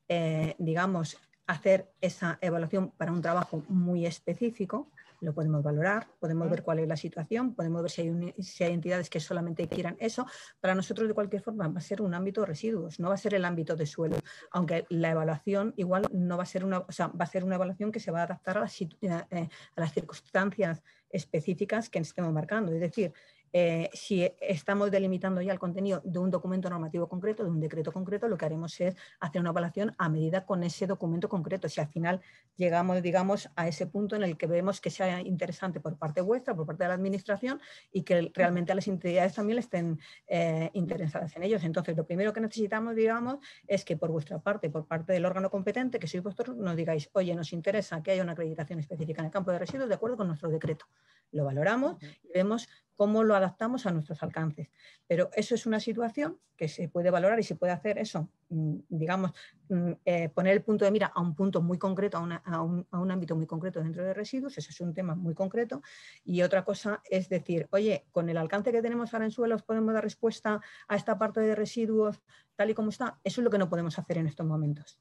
eh, digamos, hacer esa evaluación para un trabajo muy específico, lo podemos valorar, podemos ver cuál es la situación, podemos ver si hay, si hay, entidades que solamente quieran eso. Para nosotros, de cualquier forma, va a ser un ámbito de residuos, no va a ser el ámbito de suelo, aunque la evaluación igual no va a ser una, va a ser una evaluación que se va a adaptar a eh, eh, las, circunstancias específicas que estemos marcando. Es decir, eh, si estamos delimitando ya el contenido de un documento normativo concreto, de un decreto concreto, lo que haremos es hacer una evaluación a medida con ese documento concreto. Si al final llegamos, digamos, a ese punto en el que vemos que sea interesante por parte vuestra, por parte de la Administración y que realmente a las entidades también estén eh, interesadas en ellos. Entonces, lo primero que necesitamos, digamos, es que por vuestra parte, por parte del órgano competente, que sois vosotros, nos digáis, oye, nos interesa que haya una acreditación específica en el campo de residuos de acuerdo con nuestro decreto. Lo valoramos y vemos cómo lo adaptamos a nuestros alcances. Pero eso es una situación que se puede valorar y se puede hacer eso, mm, digamos, mm, eh, poner el punto de mira a un punto muy concreto, a, un, ámbito muy concreto dentro de residuos, ese es un tema muy concreto. Y otra cosa es decir, oye, con el alcance que tenemos ahora en suelos podemos dar respuesta a esta parte de residuos tal y como está. Eso es lo que no podemos hacer en estos momentos.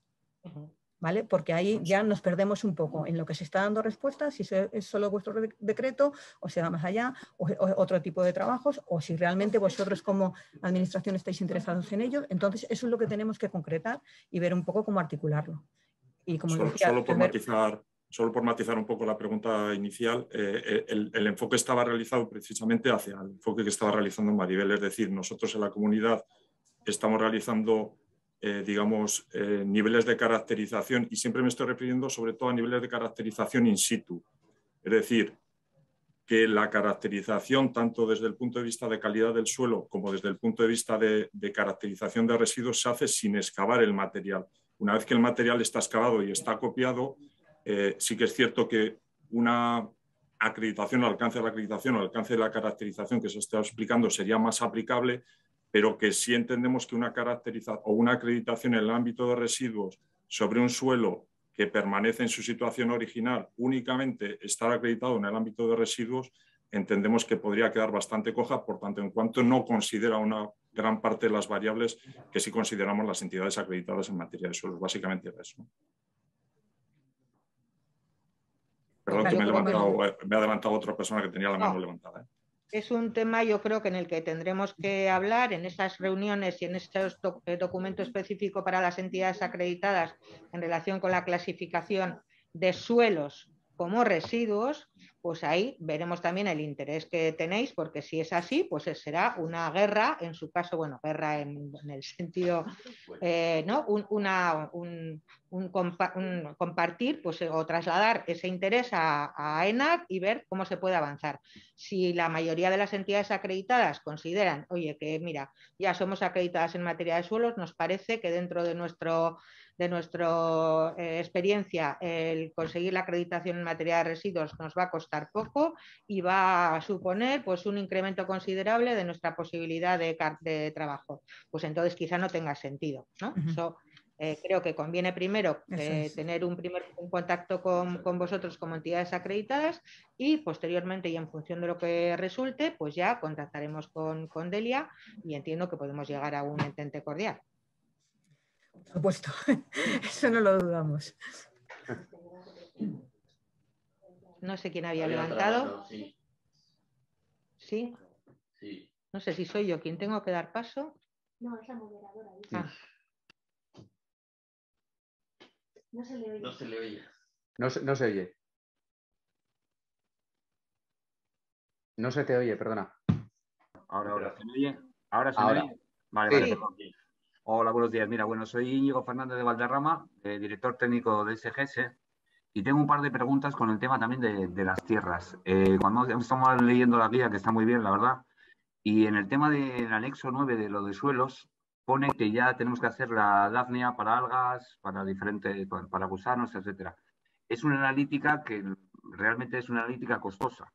Porque ahí pues ya nos perdemos un poco en lo que se está dando respuesta, si es solo vuestro decreto o se va más allá, o, otro tipo de trabajos, o si realmente vosotros como administración estáis interesados en ello. Entonces, eso es lo que tenemos que concretar y ver un poco cómo articularlo.
solo, por matizar, un poco la pregunta inicial, eh, el, el, enfoque estaba realizado precisamente hacia el enfoque que estaba realizando Maribel, es decir, nosotros en la comunidad estamos realizando eh, digamos, eh, niveles de caracterización, y siempre me estoy refiriendo sobre todo a niveles de caracterización in situ. Es decir, que la caracterización, tanto desde el punto de vista de calidad del suelo como desde el punto de vista de, caracterización de residuos, se hace sin excavar el material. Una vez que el material está excavado y está copiado, eh, sí que es cierto que una acreditación, al alcance de la acreditación o alcance de la caracterización que se está explicando sería más aplicable, pero que si entendemos que una caracterización o una acreditación en el ámbito de residuos sobre un suelo que permanece en su situación original, únicamente estar acreditado en el ámbito de residuos, entendemos que podría quedar bastante coja, por tanto, en cuanto no considera una gran parte de las variables que sí consideramos las entidades acreditadas en materia de suelos. Básicamente era eso. Perdón, que me, ha levantado, eh, ha adelantado otra persona que tenía la mano
levantada. Eh
es un tema yo creo que en el que tendremos que hablar en estas reuniones y en este eh, documento específico para las entidades acreditadas en relación con la clasificación de suelos como residuos, pues ahí veremos también el interés que tenéis, porque si es así, pues será una guerra, en su caso, bueno, guerra en, el sentido, [LAUGHS] eh, ¿no? Un, compartir pues, o trasladar ese interés a, a, ENAC y ver cómo se puede avanzar. Si la mayoría de las entidades acreditadas consideran, oye, que mira, ya somos acreditadas en materia de suelos, nos parece que dentro de nuestro de nuestra eh, experiencia, el conseguir la acreditación en materia de residuos nos va a costar poco y va a suponer pues, un incremento considerable de nuestra posibilidad de, de trabajo. Pues entonces quizá no tenga sentido. Eh, creo que conviene primero eh, tener un primer contacto con, vosotros como entidades acreditadas y posteriormente y en función de lo que resulte, pues ya contactaremos con, con Delia y entiendo que podemos llegar a un entente cordial. Por supuesto, [LAUGHS] eso no lo dudamos. No sé quién había, levantado. sí. ¿Sí? No sé si soy yo quien tengo que dar paso.
No, es
la moderadora. Ah. No se le oye. No se le oye.
No se, oye.
No se te oye, perdona. Ahora, ahora. ¿Se me
oye? Ahora se me oye.
Vale, sí. vale.
Hola, buenos días. Mira, bueno, soy Íñigo Fernández de Valderrama, eh, director técnico de SGS, y tengo un par de preguntas con el tema también de, las tierras. Eh, cuando estamos leyendo la guía, que está muy bien, la verdad, y en el tema del anexo 9 de lo de suelos, pone que ya tenemos que hacer la dafnia para algas, para diferentes, para gusanos, etcétera. Es una analítica que realmente es una analítica costosa.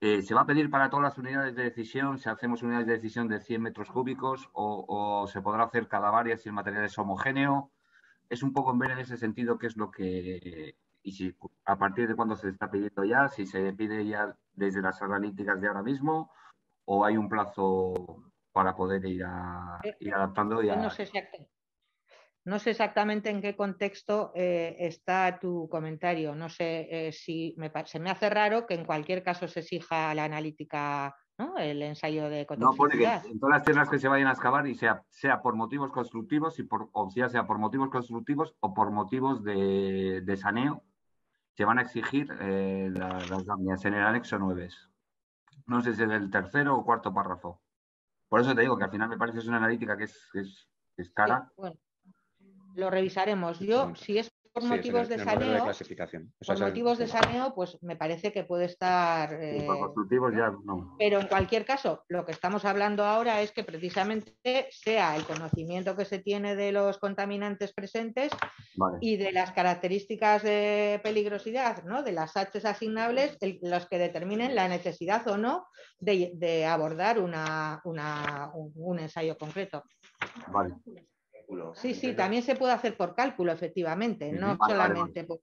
Eh, ¿Se va a pedir para todas las unidades de decisión si hacemos unidades de decisión de 100 metros cúbicos o, se podrá hacer cada varias si el material es homogéneo? Es un poco en ver en ese sentido qué es lo que y si a partir de cuándo se está pidiendo ya, si se pide ya desde las analíticas de ahora mismo o hay un plazo para poder ir, a, eh, adaptando. ya… No sé
no sé exactamente en qué contexto eh, está tu comentario. No sé eh, si me, se me hace raro que en cualquier caso se exija la analítica, ¿no? el ensayo de No, porque en todas las tierras
que se vayan a excavar, y sea, sea por motivos constructivos, y por, o sea, sea por motivos constructivos o por motivos de, saneo, se van a exigir eh, las, las en el anexo 9. No sé si es el tercero o cuarto párrafo. Por eso te digo que al final me parece que es una analítica que es, cara.
Lo revisaremos. Yo, si es por motivos de saneo, motivos de saneo, pues me parece que puede estar. Eh, pero en cualquier caso, lo que estamos hablando ahora es que precisamente sea el conocimiento que se tiene de los contaminantes presentes y de las características de peligrosidad, ¿no? De las Hs asignables, los que determinen la necesidad o no de, abordar una, un, un ensayo concreto. Vale. Sí, sí, también se puede hacer por cálculo, efectivamente, no solamente por...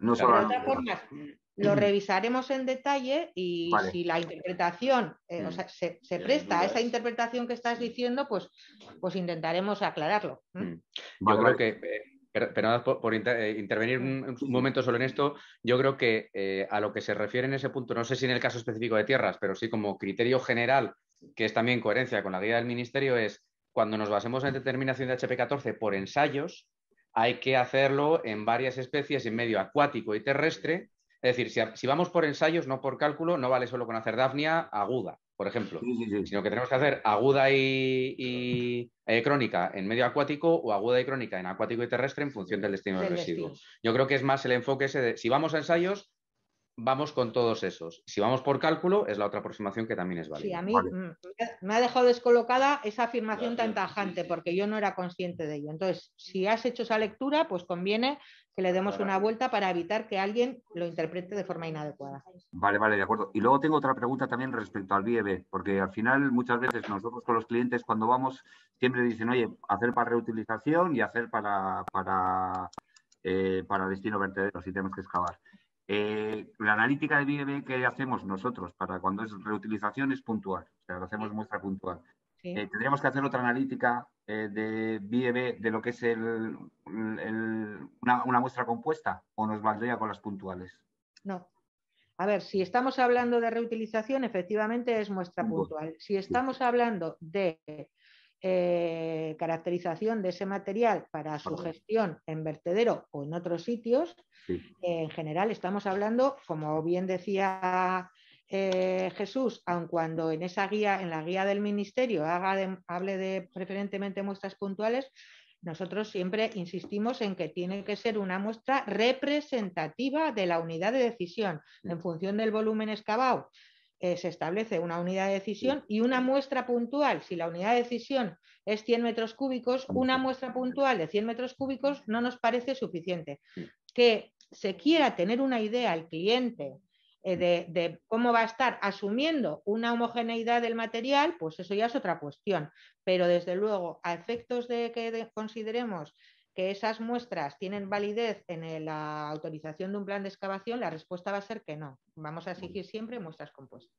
No De lo revisaremos en detalle y si la interpretación eh, mm. se, presta a esa interpretación que estás diciendo, pues, pues intentaremos aclararlo. Mm.
Yo creo que... Eh, pero Perdón por, eh, intervenir un, momento solo en esto. Yo creo que a lo que se refiere en ese punto, no sé si en el caso específico de tierras, pero sí como criterio general, que es también coherencia con la guía del ministerio, es cuando nos basemos en determinación de HP14 por ensayos, hay que hacerlo en varias especies en medio acuático y terrestre. Es decir, si, vamos por ensayos, no por cálculo, no vale solo con hacer Daphnia aguda, por ejemplo, sino que tenemos que hacer aguda y, eh, crónica en medio acuático o aguda y crónica en acuático y terrestre en función del destino del, residuo. Yo creo que es más el enfoque ese de, si vamos a ensayos, vamos con todos esos. Si vamos por cálculo, es la otra aproximación que también es válida. Sí, a mí mm,
me ha dejado descolocada esa afirmación tan tajante porque yo no era consciente de ello. Entonces, si has hecho esa lectura, pues conviene que le demos una vuelta para evitar que alguien lo interprete de forma inadecuada.
Vale, vale, de acuerdo. Y luego tengo otra pregunta también respecto al BIEB, e porque al final muchas veces nosotros con los clientes cuando vamos siempre dicen, oye, hacer para reutilización y hacer para, para, eh, para destino vertedero si tenemos que excavar. Eh, la analítica de BIEB que hacemos nosotros para cuando es reutilización es puntual, o sea, lo hacemos muestra puntual. Eh, tendríamos que hacer otra analítica eh, de BIEB de lo que es una, muestra compuesta o nos valdría con las puntuales.
No. A ver, si estamos hablando de reutilización, efectivamente es muestra puntual. Si estamos hablando de eh, caracterización de ese material para su gestión en vertedero o en otros sitios. en general estamos hablando, como bien decía eh, Jesús, aun cuando en esa guía, en la guía del ministerio, haga hable de preferentemente muestras puntuales, nosotros siempre insistimos en que tiene que ser una muestra representativa de la unidad de decisión en función del volumen excavado, eh, se establece una unidad de decisión y una muestra puntual, si la unidad de decisión es 100 metros cúbicos, una muestra puntual de 100 metros cúbicos no nos parece suficiente. Que se quiera tener una idea al cliente eh, de, cómo va a estar asumiendo una homogeneidad del material, pues eso ya es otra cuestión. Pero desde luego, a efectos de que consideremos que esas muestras tienen validez en la autorización de un plan de excavación, la respuesta va a ser que no. Vamos a exigir siempre muestras compuestas.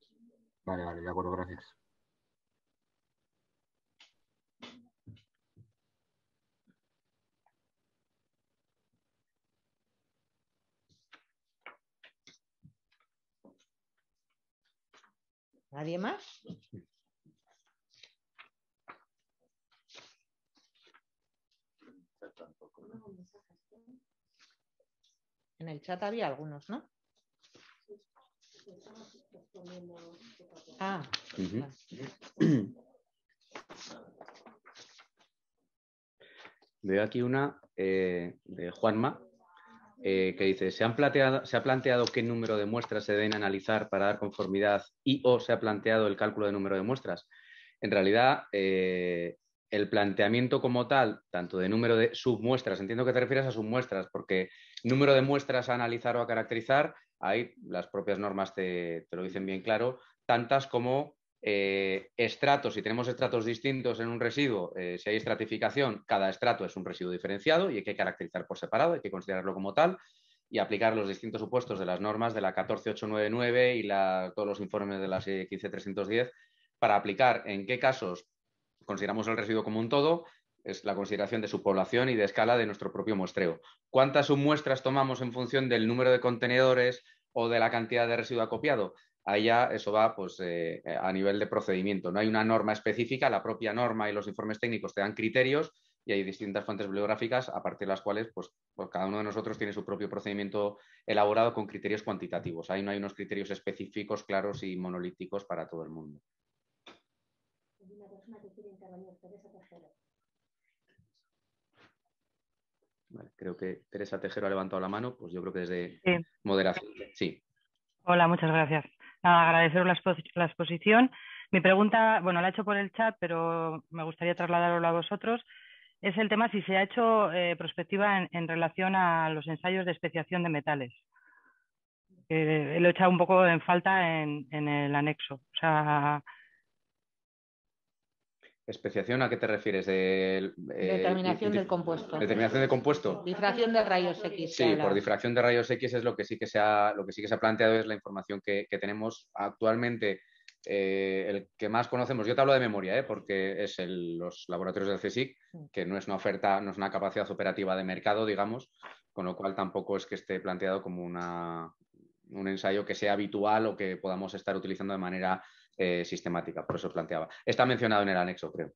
Vale, vale, de acuerdo, gracias.
¿Nadie más? En el chat había algunos, ¿no?
Ah.
[CLEARS THROAT]
Veo aquí una eh, de Juanma eh, que dice, ¿se, han planteado, ha planteado qué número de muestras se deben analizar para dar conformidad y o se ha planteado el cálculo de número de muestras? En realidad, eh, el planteamiento como tal, tanto de número de submuestras, entiendo que te refieres a submuestras, porque número de muestras a analizar o a caracterizar, ahí las propias normas te, lo dicen bien claro, tantas como eh, estratos, si tenemos estratos distintos en un residuo, eh, si hay estratificación, cada estrato es un residuo diferenciado y hay que caracterizar por separado, hay que considerarlo como tal y aplicar los distintos supuestos de las normas de la 14899 y la, todos los informes de la 15310 para aplicar en qué casos consideramos el residuo como un todo, es la consideración de su población y de escala de nuestro propio muestreo. ¿Cuántas submuestras tomamos en función del número de contenedores o de la cantidad de residuo acopiado? ya eso va pues, eh, a nivel de procedimiento. No hay una norma específica, la propia norma y los informes técnicos te dan criterios y hay distintas fuentes bibliográficas a partir de las cuales pues, pues, cada uno de nosotros tiene su propio procedimiento elaborado con criterios cuantitativos. Ahí no hay unos criterios específicos, claros y monolíticos para todo el mundo creo que Teresa Tejero ha levantado la mano, pues yo creo que desde moderación.
Hola, muchas gracias. Nada, agradeceros la, exposición. Mi pregunta, bueno, la he hecho por el chat, pero me gustaría trasladarlo a vosotros. Es el tema si se ha hecho eh, prospectiva en, relación a los ensayos de especiación de metales. lo he echado un poco en falta en, en el anexo. O sea,
¿Especiación a qué te refieres? Eh, determinación del
compuesto. Determinación de compuesto. Difracción
de rayos X. Sí, por
difracción de rayos X es lo que sí que se ha, lo que sí se ha planteado, es la información que, tenemos actualmente. Eh, el que más conocemos, yo te hablo de memoria, ¿eh? porque es el, los laboratorios del CSIC, que no es una oferta, no es una capacidad operativa de mercado, digamos, con lo cual tampoco es que esté planteado como una, un ensayo que sea habitual o que podamos estar utilizando de manera eh, sistemática, por eso planteaba. Está mencionado en el anexo,
creo.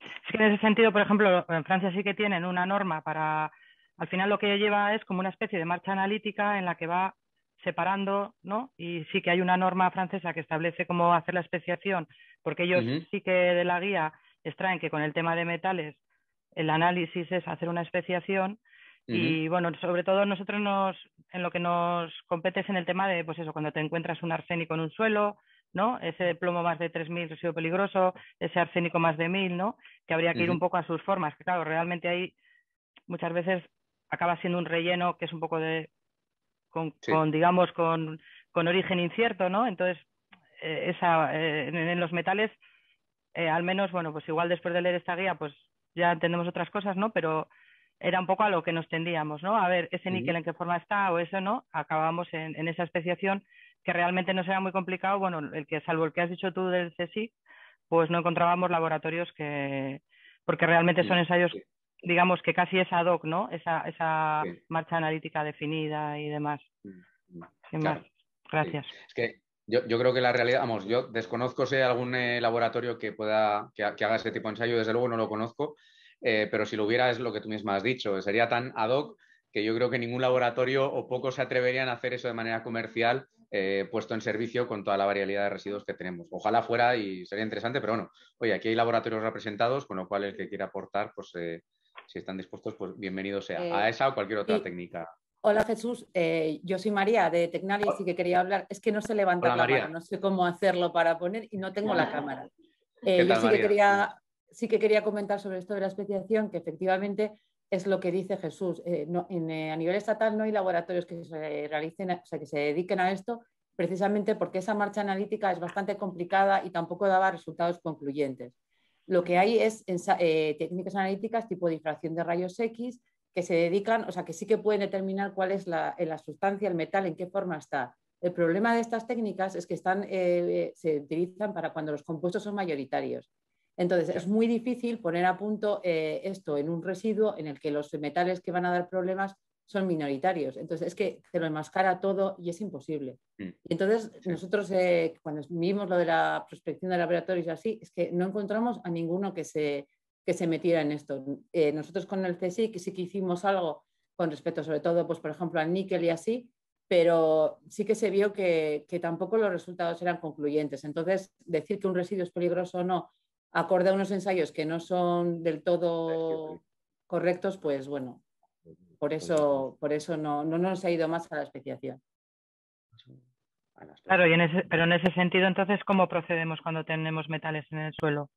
Sí, en ese sentido, por ejemplo, en Francia sí que tienen una norma para. Al final lo que lleva es como una especie de marcha analítica en la que va separando, ¿no? Y sí que hay una norma francesa que establece cómo hacer la especiación, porque ellos sí que de la guía extraen que con el tema de metales el análisis es hacer una especiación y bueno, sobre todo nosotros nos en lo que nos compete es en el tema de pues eso, cuando te encuentras un arsénico en un suelo, ¿no? Ese plomo más de 3.000 residuo peligroso, ese arsénico más de 1.000, ¿no? Que habría que ir un poco a sus formas. Que claro, realmente ahí muchas veces acaba siendo un relleno que es un poco de... con, digamos, con, origen incierto, ¿no? Entonces, eh, esa, eh, en, los metales, eh, al menos, bueno, pues igual después de leer esta guía, pues ya entendemos otras cosas, ¿no? Pero era un poco a lo que nos tendíamos, ¿no? A ver, ese níquel en qué forma está o eso, ¿no? Acabamos en esa especiación que realmente no sea muy complicado, bueno, el que salvo el que has dicho tú del CSIC pues no encontrábamos laboratorios que, porque realmente son ensayos, digamos que casi es ad hoc, ¿no? Esa, esa marcha analítica definida y demás. Mm, mm, Sin Gracias.
Es que yo, creo que la realidad, vamos, yo desconozco si hay algún eh, laboratorio que pueda, que, haga ese tipo de ensayo, desde luego no lo conozco, eh, pero si lo hubiera es lo que tú misma has dicho, sería tan ad hoc que yo creo que ningún laboratorio o pocos se atreverían a hacer eso de manera comercial eh, puesto en servicio con toda la variedad de residuos que tenemos. Ojalá fuera y sería interesante, pero bueno, oye, aquí hay laboratorios representados, con lo cual el que quiera aportar, pues eh, si están dispuestos, pues bienvenido sea a eh, esa o cualquier otra técnica.
Hola Jesús, yo soy María de Tecnalia y sí que quería hablar, es que no se levanta la no sé cómo hacerlo para poner y no tengo la cámara. yo sí, que quería, sí que quería comentar sobre esto de la especiación, que efectivamente es lo que dice Jesús. Eh, eh, a nivel estatal no hay laboratorios que se realicen, que se dediquen a esto, precisamente porque esa marcha analítica es bastante complicada y tampoco daba resultados concluyentes. Lo que hay es eh, técnicas analíticas tipo difracción de rayos X que se dedican, o sea, que sí que pueden determinar cuál es la, la sustancia, el metal, en qué forma está. El problema de estas técnicas es que están, se utilizan para cuando los compuestos son mayoritarios entonces, es muy difícil poner a punto eh, esto en un residuo en el que los metales que van a dar problemas son minoritarios. Entonces, es que se lo enmascara todo y es imposible. Mm. entonces, nosotros eh, cuando vimos lo de la prospección de laboratorios y así, es que no encontramos a ninguno que se, que se metiera en esto. Eh, nosotros con el CSIC sí que hicimos algo con respecto, sobre todo, pues, por ejemplo, al níquel y así, pero sí que se vio que, que tampoco los resultados eran concluyentes. Entonces, decir que un residuo es peligroso o no acorde a unos ensayos que no son del todo correctos, pues bueno, por eso, por eso no, no nos ha ido más a la especiación.
Claro, pero en ese sentido, entonces, ¿cómo procedemos cuando tenemos metales en el suelo?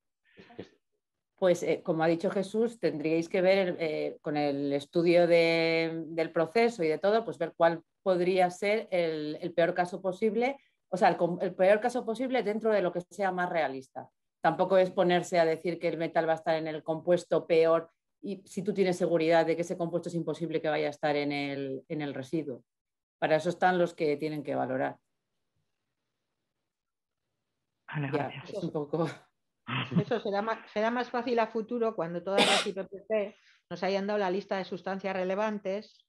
Pues, eh, como ha dicho Jesús, tendríais que ver eh, con el estudio del proceso y de todo, pues ver cuál podría ser el, peor caso posible, o sea, el peor caso posible dentro de lo que sea más realista tampoco es ponerse a decir que el metal va a estar en el compuesto peor y si tú tienes seguridad de que ese compuesto es imposible que vaya a estar en el, residuo. Para eso están los que tienen que valorar.
gracias. [LAUGHS]
Eso será
más, fácil a futuro cuando todas las IPPC nos hayan dado la lista de sustancias relevantes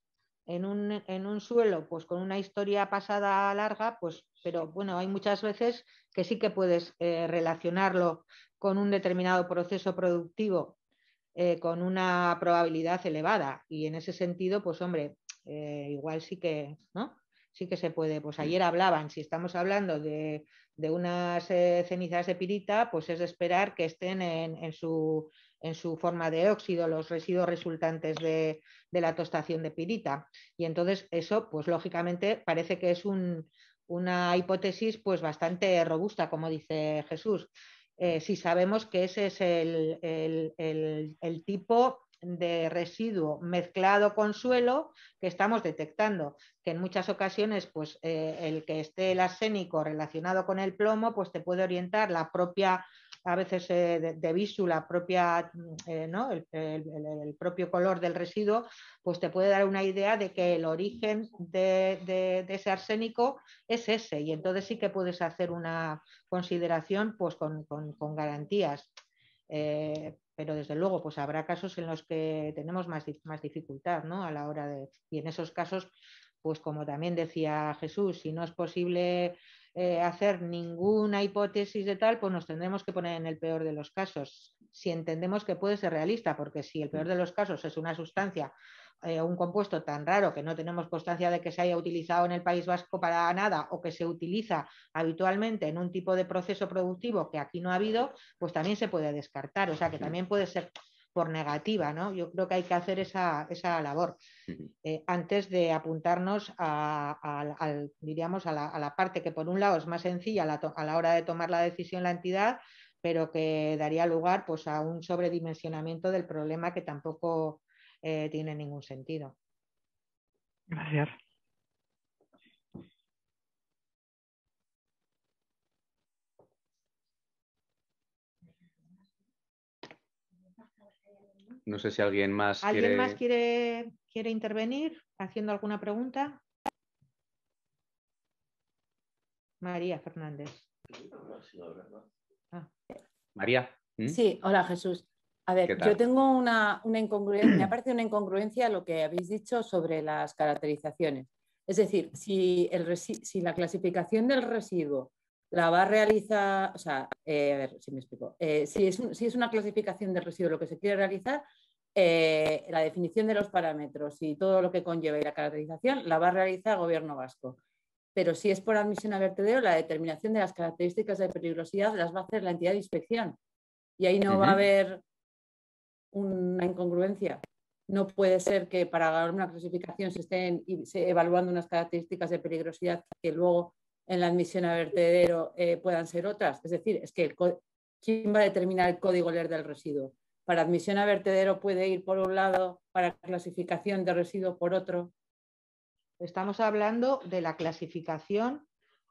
en un, suelo, pues con una historia pasada larga, pues pero bueno, hay muchas veces que sí que puedes eh, relacionarlo con un determinado proceso productivo eh, con una probabilidad elevada. Y en ese sentido, pues hombre, eh, igual sí que, ¿no? Sí que se puede. Pues ayer hablaban, si estamos hablando de, unas cenizas de pirita, pues es de esperar que estén en, su forma de óxido, los residuos resultantes de, la tostación de pirita. Y entonces eso, pues lógicamente parece que es un, una hipótesis pues bastante robusta, como dice Jesús. Eh, si sabemos que ese es el, tipo de residuo mezclado con suelo que estamos detectando, que en muchas ocasiones pues, eh, el que esté el arsénico relacionado con el plomo pues te puede orientar la propia a veces eh, de, visu, la propia, mm, eh, ¿no? el, propio color del residuo, pues te puede dar una idea de que el origen de, ese arsénico es ese. Y entonces sí que puedes hacer una consideración pues, con, garantías. Eh, pero desde luego pues habrá casos en los que tenemos más, más dificultad ¿no? a la hora de... Y en esos casos, pues como también decía Jesús, si no es posible eh, hacer ninguna hipótesis de tal, pues nos tendremos que poner en el peor de los casos, si entendemos que puede ser realista, porque si el peor de los casos es una sustancia eh, un compuesto tan raro que no tenemos constancia de que se haya utilizado en el País Vasco para nada o que se utiliza habitualmente en un tipo de proceso productivo que aquí no ha habido, pues también se puede descartar. O sea que también puede ser por negativa, ¿no? Yo creo que hay que hacer esa, esa labor eh, antes de apuntarnos a, diríamos, a la, parte que por un lado es más sencilla a la hora de tomar la decisión la entidad, pero que daría lugar pues, a un sobredimensionamiento del problema que tampoco eh, tiene ningún sentido.
Gracias.
No sé si alguien más. ¿Alguien quiere... más
quiere, quiere intervenir haciendo alguna pregunta?
María Fernández. Ah. María. ¿mm? Sí, hola Jesús. A ver, yo tengo una, incongruencia, me parece una incongruencia lo que habéis dicho sobre las caracterizaciones. Es decir, si, si la clasificación del residuo la va a realizar, o sea, eh, a ver si me explico, eh, si, es si, es una clasificación del residuo lo que se quiere realizar, eh, la definición de los parámetros y todo lo que conlleva y la caracterización la va a realizar el gobierno vasco. Pero si es por admisión a vertedero, la determinación de las características de peligrosidad las va a hacer la entidad de inspección. Y ahí no va a haber una incongruencia. No puede ser que para una clasificación se estén evaluando unas características de peligrosidad que luego en la admisión a vertedero eh, puedan ser otras. Es decir, es que ¿quién va a determinar el código LER del residuo? Para admisión a vertedero puede ir por un lado, para clasificación de residuo por otro. Estamos hablando de la clasificación,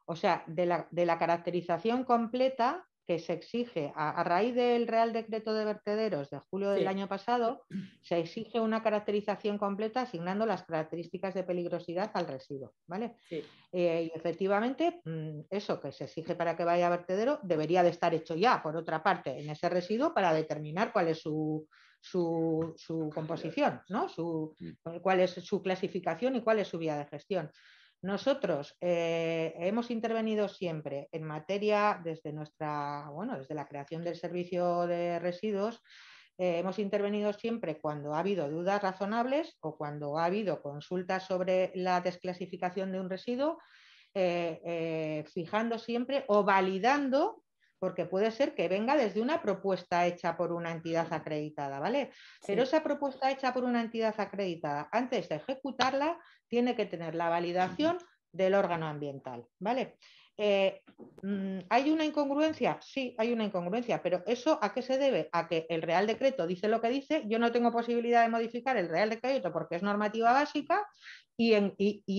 o sea,
de la, de la caracterización completa que se exige, a, raíz del Real Decreto de Vertederos de julio del año pasado, se exige una caracterización completa asignando las características de peligrosidad al residuo, ¿vale? Eh, y efectivamente, mm, eso que se exige para que vaya a vertedero debería de estar hecho ya, por otra parte, en ese residuo para determinar cuál es su, composición, ¿no? cuál es su clasificación y cuál es su vía de gestión. Nosotros eh, hemos intervenido siempre en materia desde nuestra, bueno, desde la creación del servicio de residuos, eh, hemos intervenido siempre cuando ha habido dudas razonables o cuando ha habido consultas sobre la desclasificación de un residuo, eh, fijando siempre o validando porque puede ser que venga desde una propuesta hecha por una entidad acreditada, ¿vale? Pero esa propuesta hecha por una entidad acreditada, antes de ejecutarla, tiene que tener la validación del órgano ambiental, ¿vale? Eh, mm, ¿Hay una incongruencia? Sí, hay una incongruencia, pero ¿eso a qué se debe? A que el Real Decreto dice lo que dice, yo no tengo posibilidad de modificar el Real Decreto porque es normativa básica y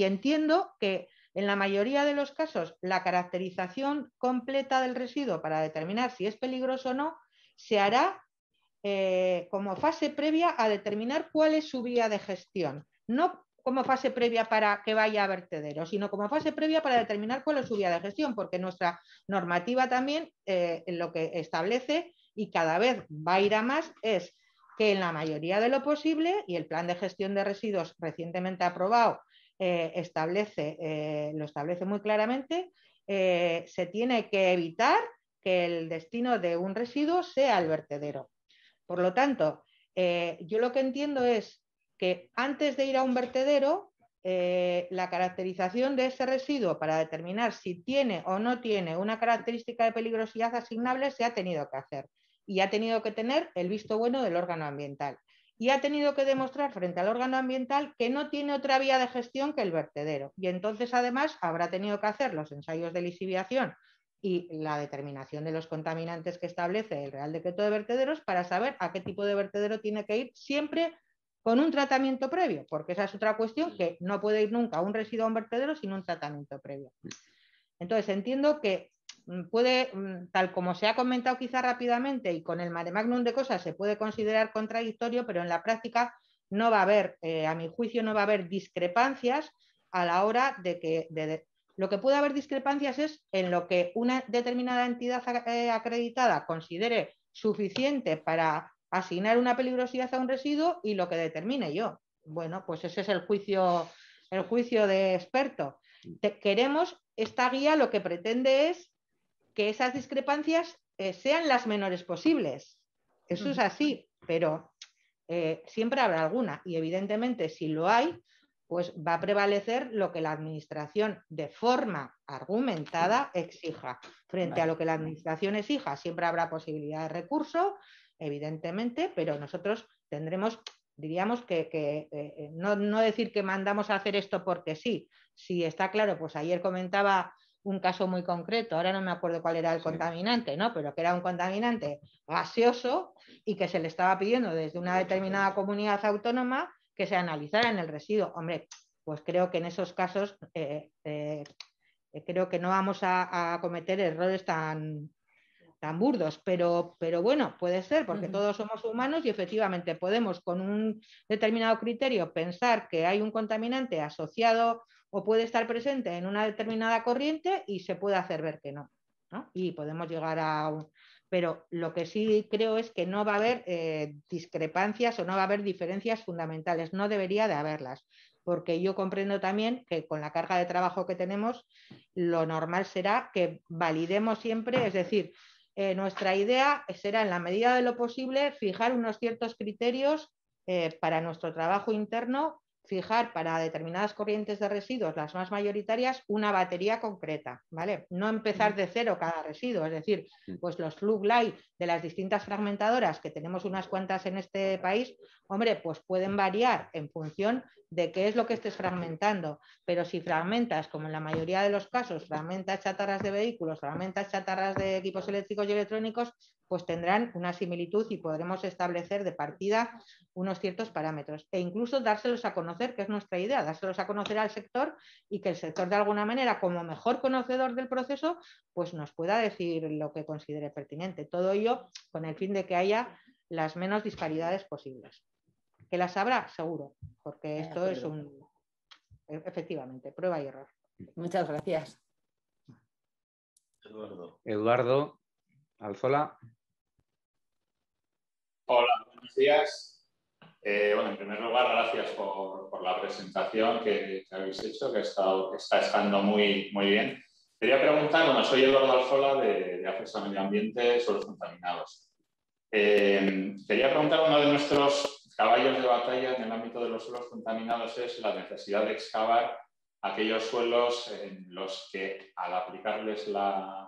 entiendo que en la mayoría de los casos, la caracterización completa del residuo para determinar si es peligroso o no se hará eh, como fase previa a determinar cuál es su vía de gestión. No como fase previa para que vaya a vertedero, sino como fase previa para determinar cuál es su vía de gestión, porque nuestra normativa también eh, lo que establece y cada vez va a ir a más es que en la mayoría de lo posible, y el plan de gestión de residuos recientemente aprobado eh, establece, eh, lo establece muy claramente, eh, se tiene que evitar que el destino de un residuo sea el vertedero. Por lo tanto, yo lo que entiendo es que antes de ir a un vertedero, la caracterización de ese residuo para determinar si tiene o no tiene una característica de peligrosidad asignable se ha tenido que hacer y ha tenido que tener el visto bueno del órgano ambiental y ha tenido que demostrar frente al órgano ambiental que no tiene otra vía de gestión que el vertedero. Y entonces, además, habrá tenido que hacer los ensayos de lisiviación y la determinación de los contaminantes que establece el Real Decreto de Vertederos para saber a qué tipo de vertedero tiene que ir siempre con un tratamiento previo, porque esa es otra cuestión que no puede ir nunca un residuo a un vertedero sin un tratamiento previo. Entonces, entiendo que Mm, puede, mm, tal como se ha comentado quizá rápidamente y con el mare magnum de cosas, se puede considerar contradictorio, pero en la práctica no va a haber, eh, a mi juicio, no va a haber discrepancias a la hora de que lo que puede haber discrepancias es en lo que una determinada entidad eh, acreditada considere suficiente para asignar una peligrosidad a un residuo y lo que determine yo. Bueno, pues ese es el juicio, el juicio de experto. queremos, esta guía lo que pretende es que esas discrepancias eh, sean las menores posibles. Eso es así, pero eh, siempre habrá alguna y evidentemente si lo hay, pues va a prevalecer lo que la Administración de forma argumentada exija. Frente a lo que la Administración exija, siempre habrá posibilidad de recurso, evidentemente, pero nosotros tendremos, diríamos que, eh, no, no, decir que mandamos a hacer esto porque sí. Si está claro, pues ayer comentaba un caso muy concreto, ahora no me acuerdo cuál era el contaminante, ¿no? Pero que era un contaminante gaseoso y que se le estaba pidiendo desde una determinada comunidad autónoma que se analizara en el residuo. Hombre, pues creo que en esos casos eh, eh, eh, creo que no vamos a, cometer errores tan, tan burdos, pero, pero bueno, puede ser, porque todos somos humanos y efectivamente podemos con un determinado criterio pensar que hay un contaminante asociado o puede estar presente en una determinada corriente y se puede hacer ver que no. Y podemos llegar a un... Pero lo que sí creo es que no va a haber eh, discrepancias o no va a haber diferencias fundamentales, no debería de haberlas, porque yo comprendo también que con la carga de trabajo que tenemos, lo normal será que validemos siempre, es decir, eh, nuestra idea será en la medida de lo posible fijar unos ciertos criterios eh, para nuestro trabajo interno fijar para determinadas corrientes de residuos, las más mayoritarias, una batería concreta, ¿vale? No empezar de cero cada residuo, es decir, pues los flug light de las distintas fragmentadoras, que tenemos unas cuantas en este país, hombre, pues pueden variar en función de qué es lo que estés fragmentando, pero si fragmentas, como en la mayoría de los casos, fragmentas chatarras de vehículos, fragmentas chatarras de equipos eléctricos y electrónicos, pues tendrán una similitud y podremos establecer de partida unos ciertos parámetros e incluso dárselos a conocer, que es nuestra idea, dárselos a conocer al sector y que el sector de alguna manera, como mejor conocedor del proceso, pues nos pueda decir lo que considere pertinente. Todo ello con el fin de que haya las menos disparidades posibles. Que las habrá, seguro, porque esto es un, e, efectivamente, prueba y error. Muchas gracias.
Eduardo.
Eduardo Alzola
días. Eh, bueno, en primer lugar, gracias por, por la presentación que, habéis hecho, que, está, está estando muy, muy bien. Quería preguntar, bueno, soy Eduardo Alfola de, de Acceso a Medio Ambiente, Suelos Contaminados. Eh, quería preguntar, uno de nuestros caballos de batalla en el ámbito de los suelos contaminados es la necesidad de excavar aquellos suelos en los que al aplicarles la,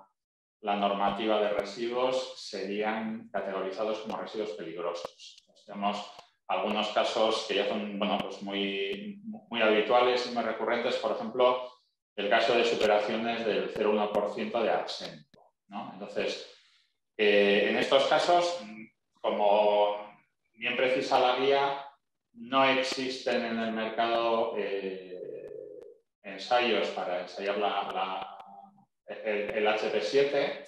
la normativa de residuos serían categorizados como residuos peligrosos. Pues tenemos algunos casos que ya son bueno, pues muy, muy habituales y muy recurrentes, por ejemplo, el caso de superaciones del 0,1% de arsénico. Entonces, eh, en estos casos, como bien precisa la guía, no existen en el mercado eh, ensayos para ensayar la, el, HP7.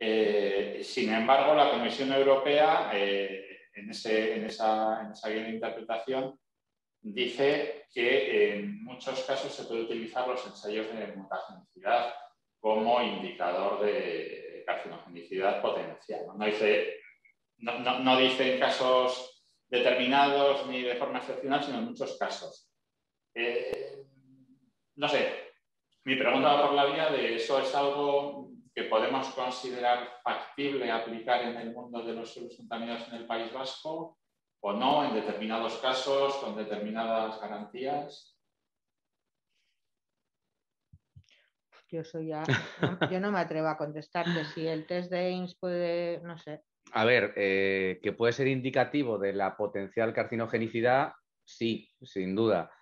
Eh, sin embargo, la Comisión Europea, eh, en, esa, guía de interpretación, dice que en muchos casos se puede utilizar los ensayos de mutagenicidad como indicador de carcinogenicidad potencial. No dice, no, no, dice en casos determinados ni de forma excepcional, sino en muchos casos. Eh, no sé, mi pregunta va por la vía de eso es algo que podemos considerar factible aplicar en el mundo de los suelos contaminados en el País Vasco o no, en determinados casos, con determinadas
garantías. Yo soy ya, yo no me atrevo a contestarte si el test de Ames puede, no sé.
A ver, eh, que puede ser indicativo de la potencial carcinogenicidad, sí, sin duda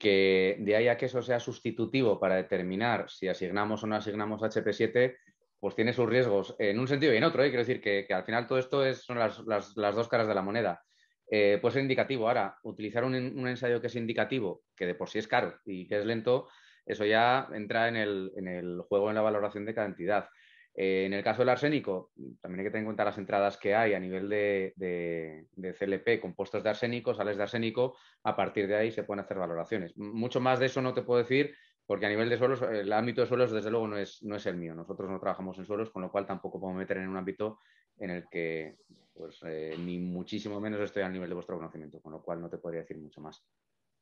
que de ahí a que eso sea sustitutivo para determinar si asignamos o no asignamos HP7, pues tiene sus riesgos en un sentido y en otro. ¿eh? Quiero decir que, al final todo esto son las, dos caras de la moneda. Eh, puede ser indicativo. Ahora, utilizar un, ensayo que es indicativo, que de por sí es caro y que es lento, eso ya entra en el, en el juego en la valoración de entidad. Eh, en el caso del arsénico, también hay que tener en cuenta las entradas que hay a nivel de, CLP, compuestos de arsénico, sales de arsénico, a partir de ahí se pueden hacer valoraciones. Mucho más de eso no te puedo decir, porque a nivel de suelos, el ámbito de suelos desde luego no es, el mío. Nosotros no trabajamos en suelos, con lo cual tampoco puedo meter en un ámbito en el que pues, eh, ni muchísimo menos estoy al nivel de vuestro conocimiento, con lo cual no te podría decir mucho más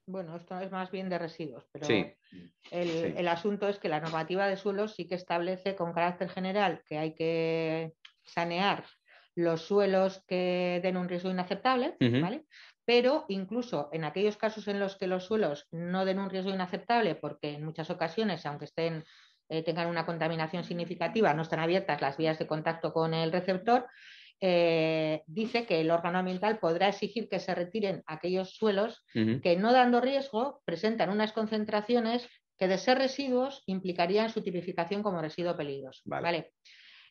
bueno, esto es más bien de residuos, pero el, asunto es que la normativa de suelos sí que establece con carácter general que hay que sanear los suelos que den un riesgo inaceptable, ¿vale? Pero incluso en aquellos casos en los que los suelos no den un riesgo inaceptable, porque en muchas ocasiones, aunque estén eh, tengan una contaminación significativa, no están abiertas las vías de contacto con el receptor, eh, dice que el órgano ambiental podrá exigir que se retiren aquellos suelos que, no dando riesgo, presentan unas concentraciones que, de ser residuos, implicarían su tipificación como residuo peligroso. Vale.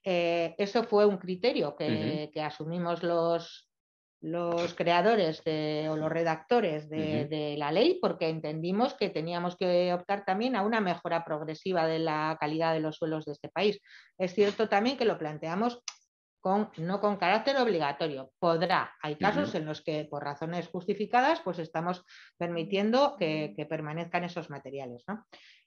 Eh, eso fue un criterio que, asumimos los, creadores o los redactores de, la ley porque entendimos que teníamos que optar también a una mejora progresiva de la calidad de los suelos de este país. Es cierto también que lo planteamos no con carácter obligatorio, podrá. Hay casos en los que por razones justificadas pues estamos permitiendo que, permanezcan esos materiales. ¿no?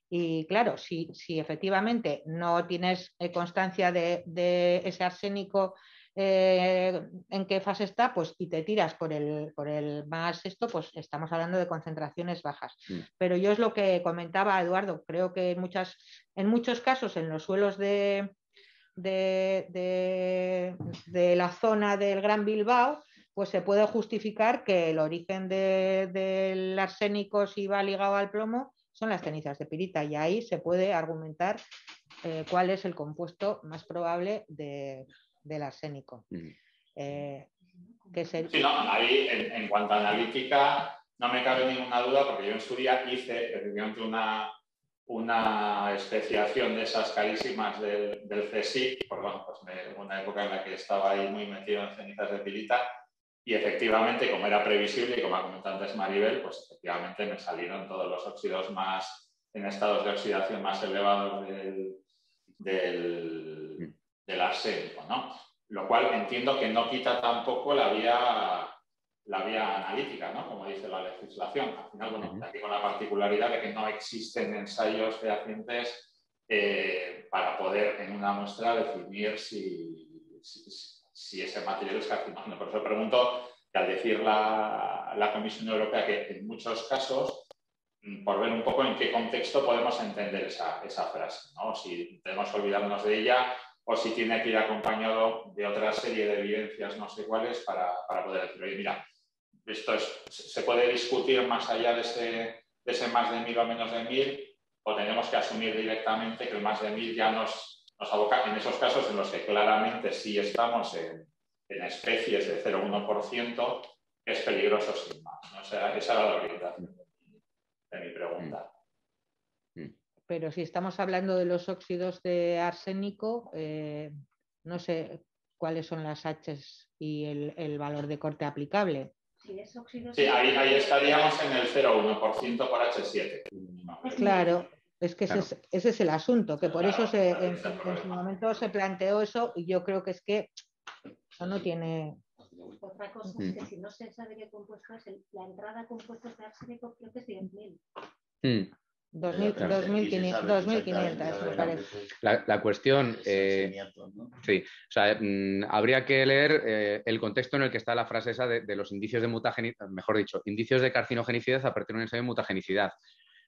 Y claro, si, si, efectivamente no tienes eh, constancia de, ese arsénico eh, en qué fase está, pues y te tiras por el, por el más esto, pues estamos hablando de concentraciones bajas. Mm. Pero yo es lo que comentaba Eduardo, creo que muchas, en muchos casos en los suelos de, de, la zona del Gran Bilbao, pues se puede justificar que el origen del arsénico, si va ligado al plomo, son las cenizas de pirita y ahí se puede argumentar eh, cuál es el compuesto más probable del arsénico. Eh, en,
cuanto a analítica no me cabe ninguna duda porque yo en su día hice eh, una, una especiación de esas calísimas del, del CSIC, pues una época en la que estaba ahí muy metido en cenizas de pilita, y efectivamente, como era previsible y como ha comentado antes Maribel, pues efectivamente me salieron todos los óxidos más en estados de oxidación más elevados del, mm. arsénico, ¿no? Lo cual entiendo que no quita tampoco la vía la vía analítica, ¿no? como dice la legislación. Al final, bueno, aquí con la particularidad de que no existen ensayos fehacientes eh, para poder en una muestra definir si, ese material es carcinógeno. Por eso pregunto que al decir la, Comisión Europea que en muchos casos mm, por ver un poco en qué contexto podemos entender esa, frase, ¿no? si tenemos que olvidarnos de ella o si tiene que ir acompañado de otra serie de evidencias no sé cuáles para poder decir, oye, mira, esto se puede discutir más allá de ese, más de mil o menos de mil, o tenemos que asumir directamente que el más de 1.000 ya nos, nos aboca en esos casos en los que claramente sí estamos en, especies de 0,1%, es peligroso sin más. esa era la orientación de mi, pregunta.
Mm. Mm. Pero si estamos hablando de los óxidos de arsénico, eh, no sé cuáles son las H y el valor de corte aplicable.
Sí, ahí, ahí, estaríamos en el 0,1%
por H7.
Claro. Es que ese, es, ese, es, el asunto, que por eso en, en su momento se planteó eso y yo creo que es que eso no tiene,
otra cosa es que si no se sabe qué compuesto es, la entrada a compuestos de arsénico creo que es 10.000.
Mm. 2.500, me parece.
La, cuestión. Sí, o sea, mm, habría que leer eh, el contexto en el que está la frase esa de, los indicios de mutagenicidad, mejor dicho, indicios de carcinogenicidad a partir de un ensayo de mutagenicidad.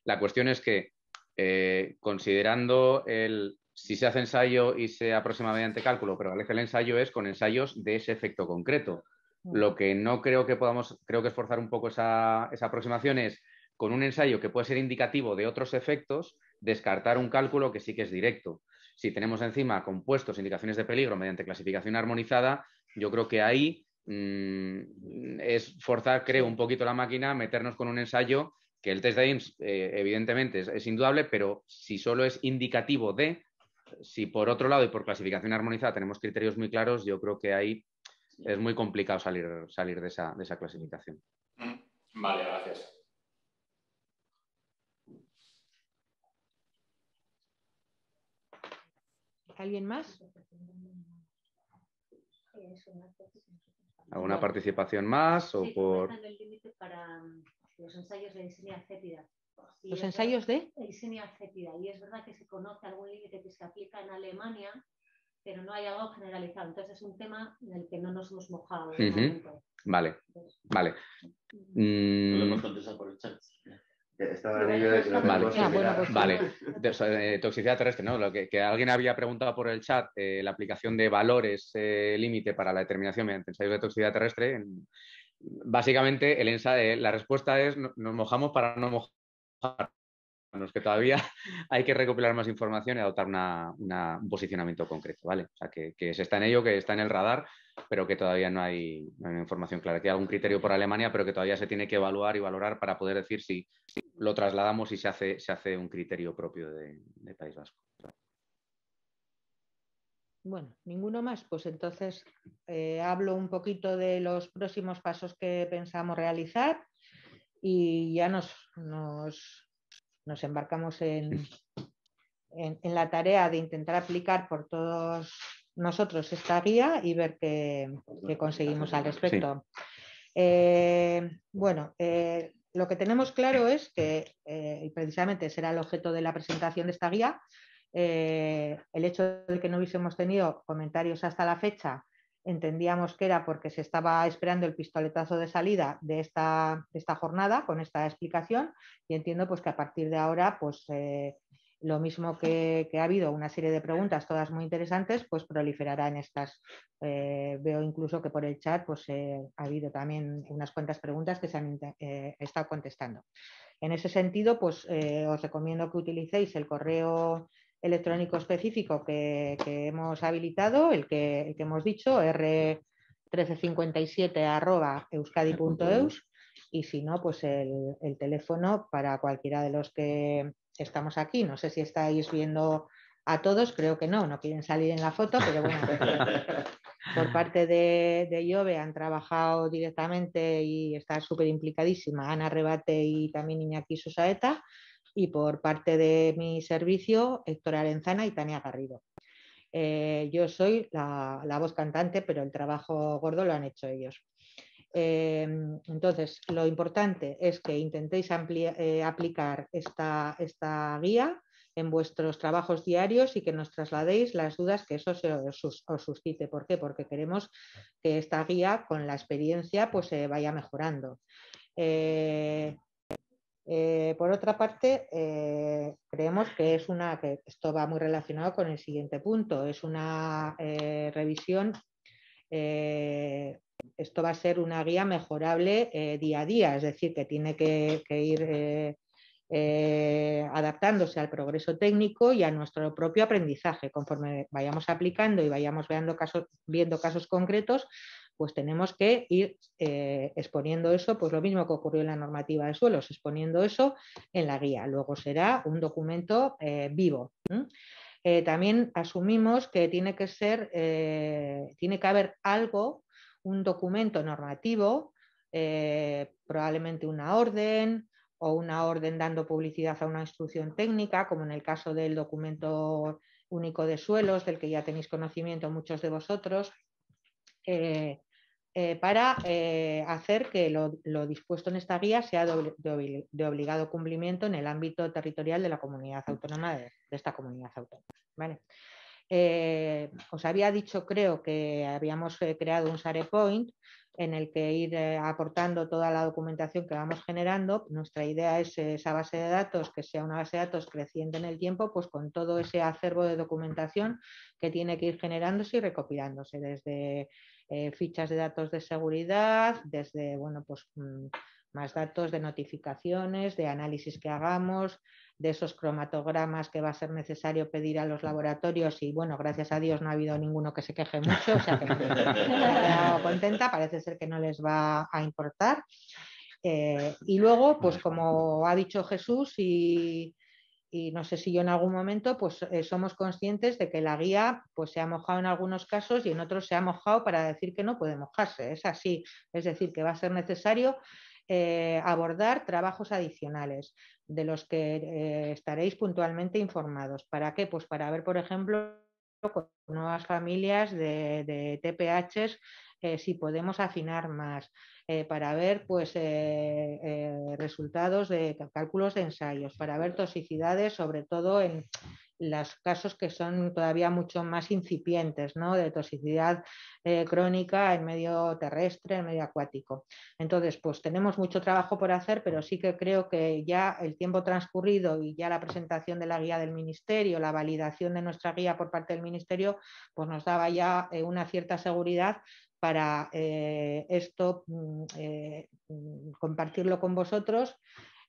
La cuestión es que, eh, considerando el. Si se hace ensayo y se aproxima mediante cálculo, pero el ensayo es con ensayos de ese efecto concreto. Mm. Lo que no creo que podamos, creo que esforzar un poco esa aproximación es con un ensayo que puede ser indicativo de otros efectos, descartar un cálculo que sí que es directo. Si tenemos encima compuestos, indicaciones de peligro mediante clasificación armonizada, yo creo que ahí mm, es forzar, creo, un poquito la máquina, meternos con un ensayo que el test de IMSS, eh, evidentemente, es, indudable, pero si solo es indicativo de, si por otro lado y por clasificación armonizada tenemos criterios muy claros, yo creo que ahí es muy complicado salir, salir de esa clasificación.
Mm, vale, gracias.
¿Alguien más?
¿Alguna participación
más o sí, El para um, los
ensayos de diseño y ¿Los ensayos de? Diseño acépida. Y es verdad que se conoce algún límite que se aplica en Alemania, pero no hay algo generalizado. Entonces es un tema en el que no nos hemos mojado. Vale,
vale. Mm. lo hemos contestado por el chat. Estaba Vale, toxicidad terrestre, ¿no? Lo que, alguien había preguntado por el chat, eh, la aplicación de valores eh, límite para la determinación mediante ensayos de toxicidad terrestre. básicamente, el eh, la respuesta es: nos mojamos para no mojarnos. que todavía [LAUGHS] hay que recopilar más información y adoptar un posicionamiento concreto, ¿vale? O sea, que, se está en ello, que está en el radar, pero que todavía no hay, no hay información clara. Que hay algún criterio por Alemania, pero que todavía se tiene que evaluar y valorar para poder decir si, lo trasladamos y se hace, se hace un criterio propio de, País Vasco.
Bueno, ninguno más. Pues entonces eh, hablo un poquito de los próximos pasos que pensamos realizar y ya nos, nos, embarcamos en, en, la tarea de intentar aplicar por todos nosotros esta guía y ver qué, conseguimos al respecto. Eh, bueno, eh, lo que tenemos claro es que, eh, y precisamente será el objeto de la presentación de esta guía, eh, el hecho de que no hubiésemos tenido comentarios hasta la fecha, entendíamos que era porque se estaba esperando el pistoletazo de salida de esta, de esta jornada con esta explicación y entiendo pues, que a partir de ahora pues, eh, lo mismo que, ha habido una serie de preguntas, todas muy interesantes, pues proliferará en estas. Eh, veo incluso que por el chat pues, eh, ha habido también unas cuantas preguntas que se han eh, estado contestando. En ese sentido, pues os recomiendo que utilicéis el correo electrónico específico que, hemos habilitado, el que, hemos dicho, r1357 y si no, pues el teléfono para cualquiera de los que estamos aquí. No sé si estáis viendo a todos, creo que no, no quieren salir en la foto, pero bueno,
[LAUGHS]
por parte de, de Iove han trabajado directamente y está súper implicadísima Ana Rebate y también Iñaki Susaeta, y por parte de mi servicio Héctor Arenzana y Tania Garrido. Eh, yo soy la, voz cantante, pero el trabajo gordo lo han hecho ellos. Em, entonces, lo importante es que intentéis eh, aplicar esta, guía en vuestros trabajos diarios y que nos trasladéis las dudas que eso se os, suscite. ¿Por qué? Porque queremos que esta guía, con la experiencia, pues se vaya mejorando. Eh, eh, por otra parte, creemos que es una, que esto va muy relacionado con el siguiente punto, es una revisión esto va a ser una guía mejorable eh, día a día, es decir, que tiene que, ir eh, eh, adaptándose al progreso técnico y a nuestro propio aprendizaje. Conforme vayamos aplicando y vayamos viendo casos, concretos, pues tenemos que ir exponiendo eso, pues lo mismo que ocurrió en la normativa de suelos, exponiendo eso en la guía. Luego será un documento vivo. también asumimos que tiene que ser, tiene que haber algo un documento normativo, eh, probablemente una orden o una orden dando publicidad a una instrucción técnica, como en el caso del documento único de suelos, del que ya tenéis conocimiento muchos de vosotros, eh, eh, para hacer que lo, dispuesto en esta guía sea de, obligado cumplimiento en el ámbito territorial de la comunidad autónoma de, de esta comunidad autónoma. ¿vale? Eh, os había dicho, creo, que habíamos eh, creado un SharePoint en el que ir eh, aportando toda la documentación que vamos generando. Nuestra idea es esa base de datos, que sea una base de datos creciente en el tiempo, pues con todo ese acervo de documentación que tiene que ir generándose y recopilándose desde fichas de datos de seguridad, desde, bueno, pues... Mm, más datos de notificaciones, de análisis que hagamos, de esos cromatogramas que va a ser necesario pedir a los laboratorios y bueno, gracias a Dios no ha habido ninguno que se queje mucho, o sea que [LAUGHS] no, contenta, parece ser que no les va a importar. Eh, y luego, pues como ha dicho Jesús y, no sé si yo en algún momento, pues eh, somos conscientes de que la guía pues se ha mojado en algunos casos y en otros se ha mojado para decir que no puede mojarse, es así, es decir, que va a ser necesario eh, abordar trabajos adicionales de los que eh, estaréis puntualmente informados. ¿Para qué? Pues para ver, por ejemplo, con nuevas familias de, TPHs eh, si podemos afinar más para ver pues, resultados de cálculos de ensayos, para ver toxicidades, sobre todo en, los casos que son todavía mucho más incipientes, ¿no? De toxicidad eh, crónica en medio terrestre, en medio acuático. Entonces, pues tenemos mucho trabajo por hacer, pero sí que creo que ya el tiempo transcurrido y ya la presentación de la guía del Ministerio, la validación de nuestra guía por parte del Ministerio, pues nos daba ya eh, una cierta seguridad para eh, esto mm, mm, compartirlo con vosotros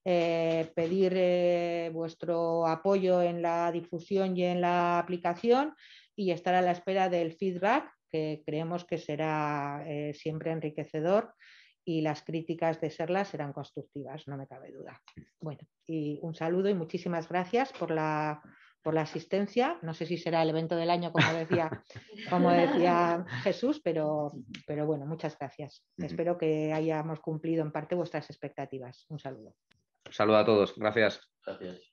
eh, pedir eh, vuestro apoyo en la difusión y en la aplicación y estar a la espera del feedback, que creemos que será eh, siempre enriquecedor y las críticas de serlas serán constructivas, no me cabe duda. Bueno, y un saludo y muchísimas gracias por la asistencia. No sé si será el evento del año, como decía, [LAUGHS] como decía Jesús, pero, pero bueno, muchas gracias. Espero que hayamos cumplido en parte vuestras expectativas. Un saludo
saludo a todos. Gracias.
Gracias.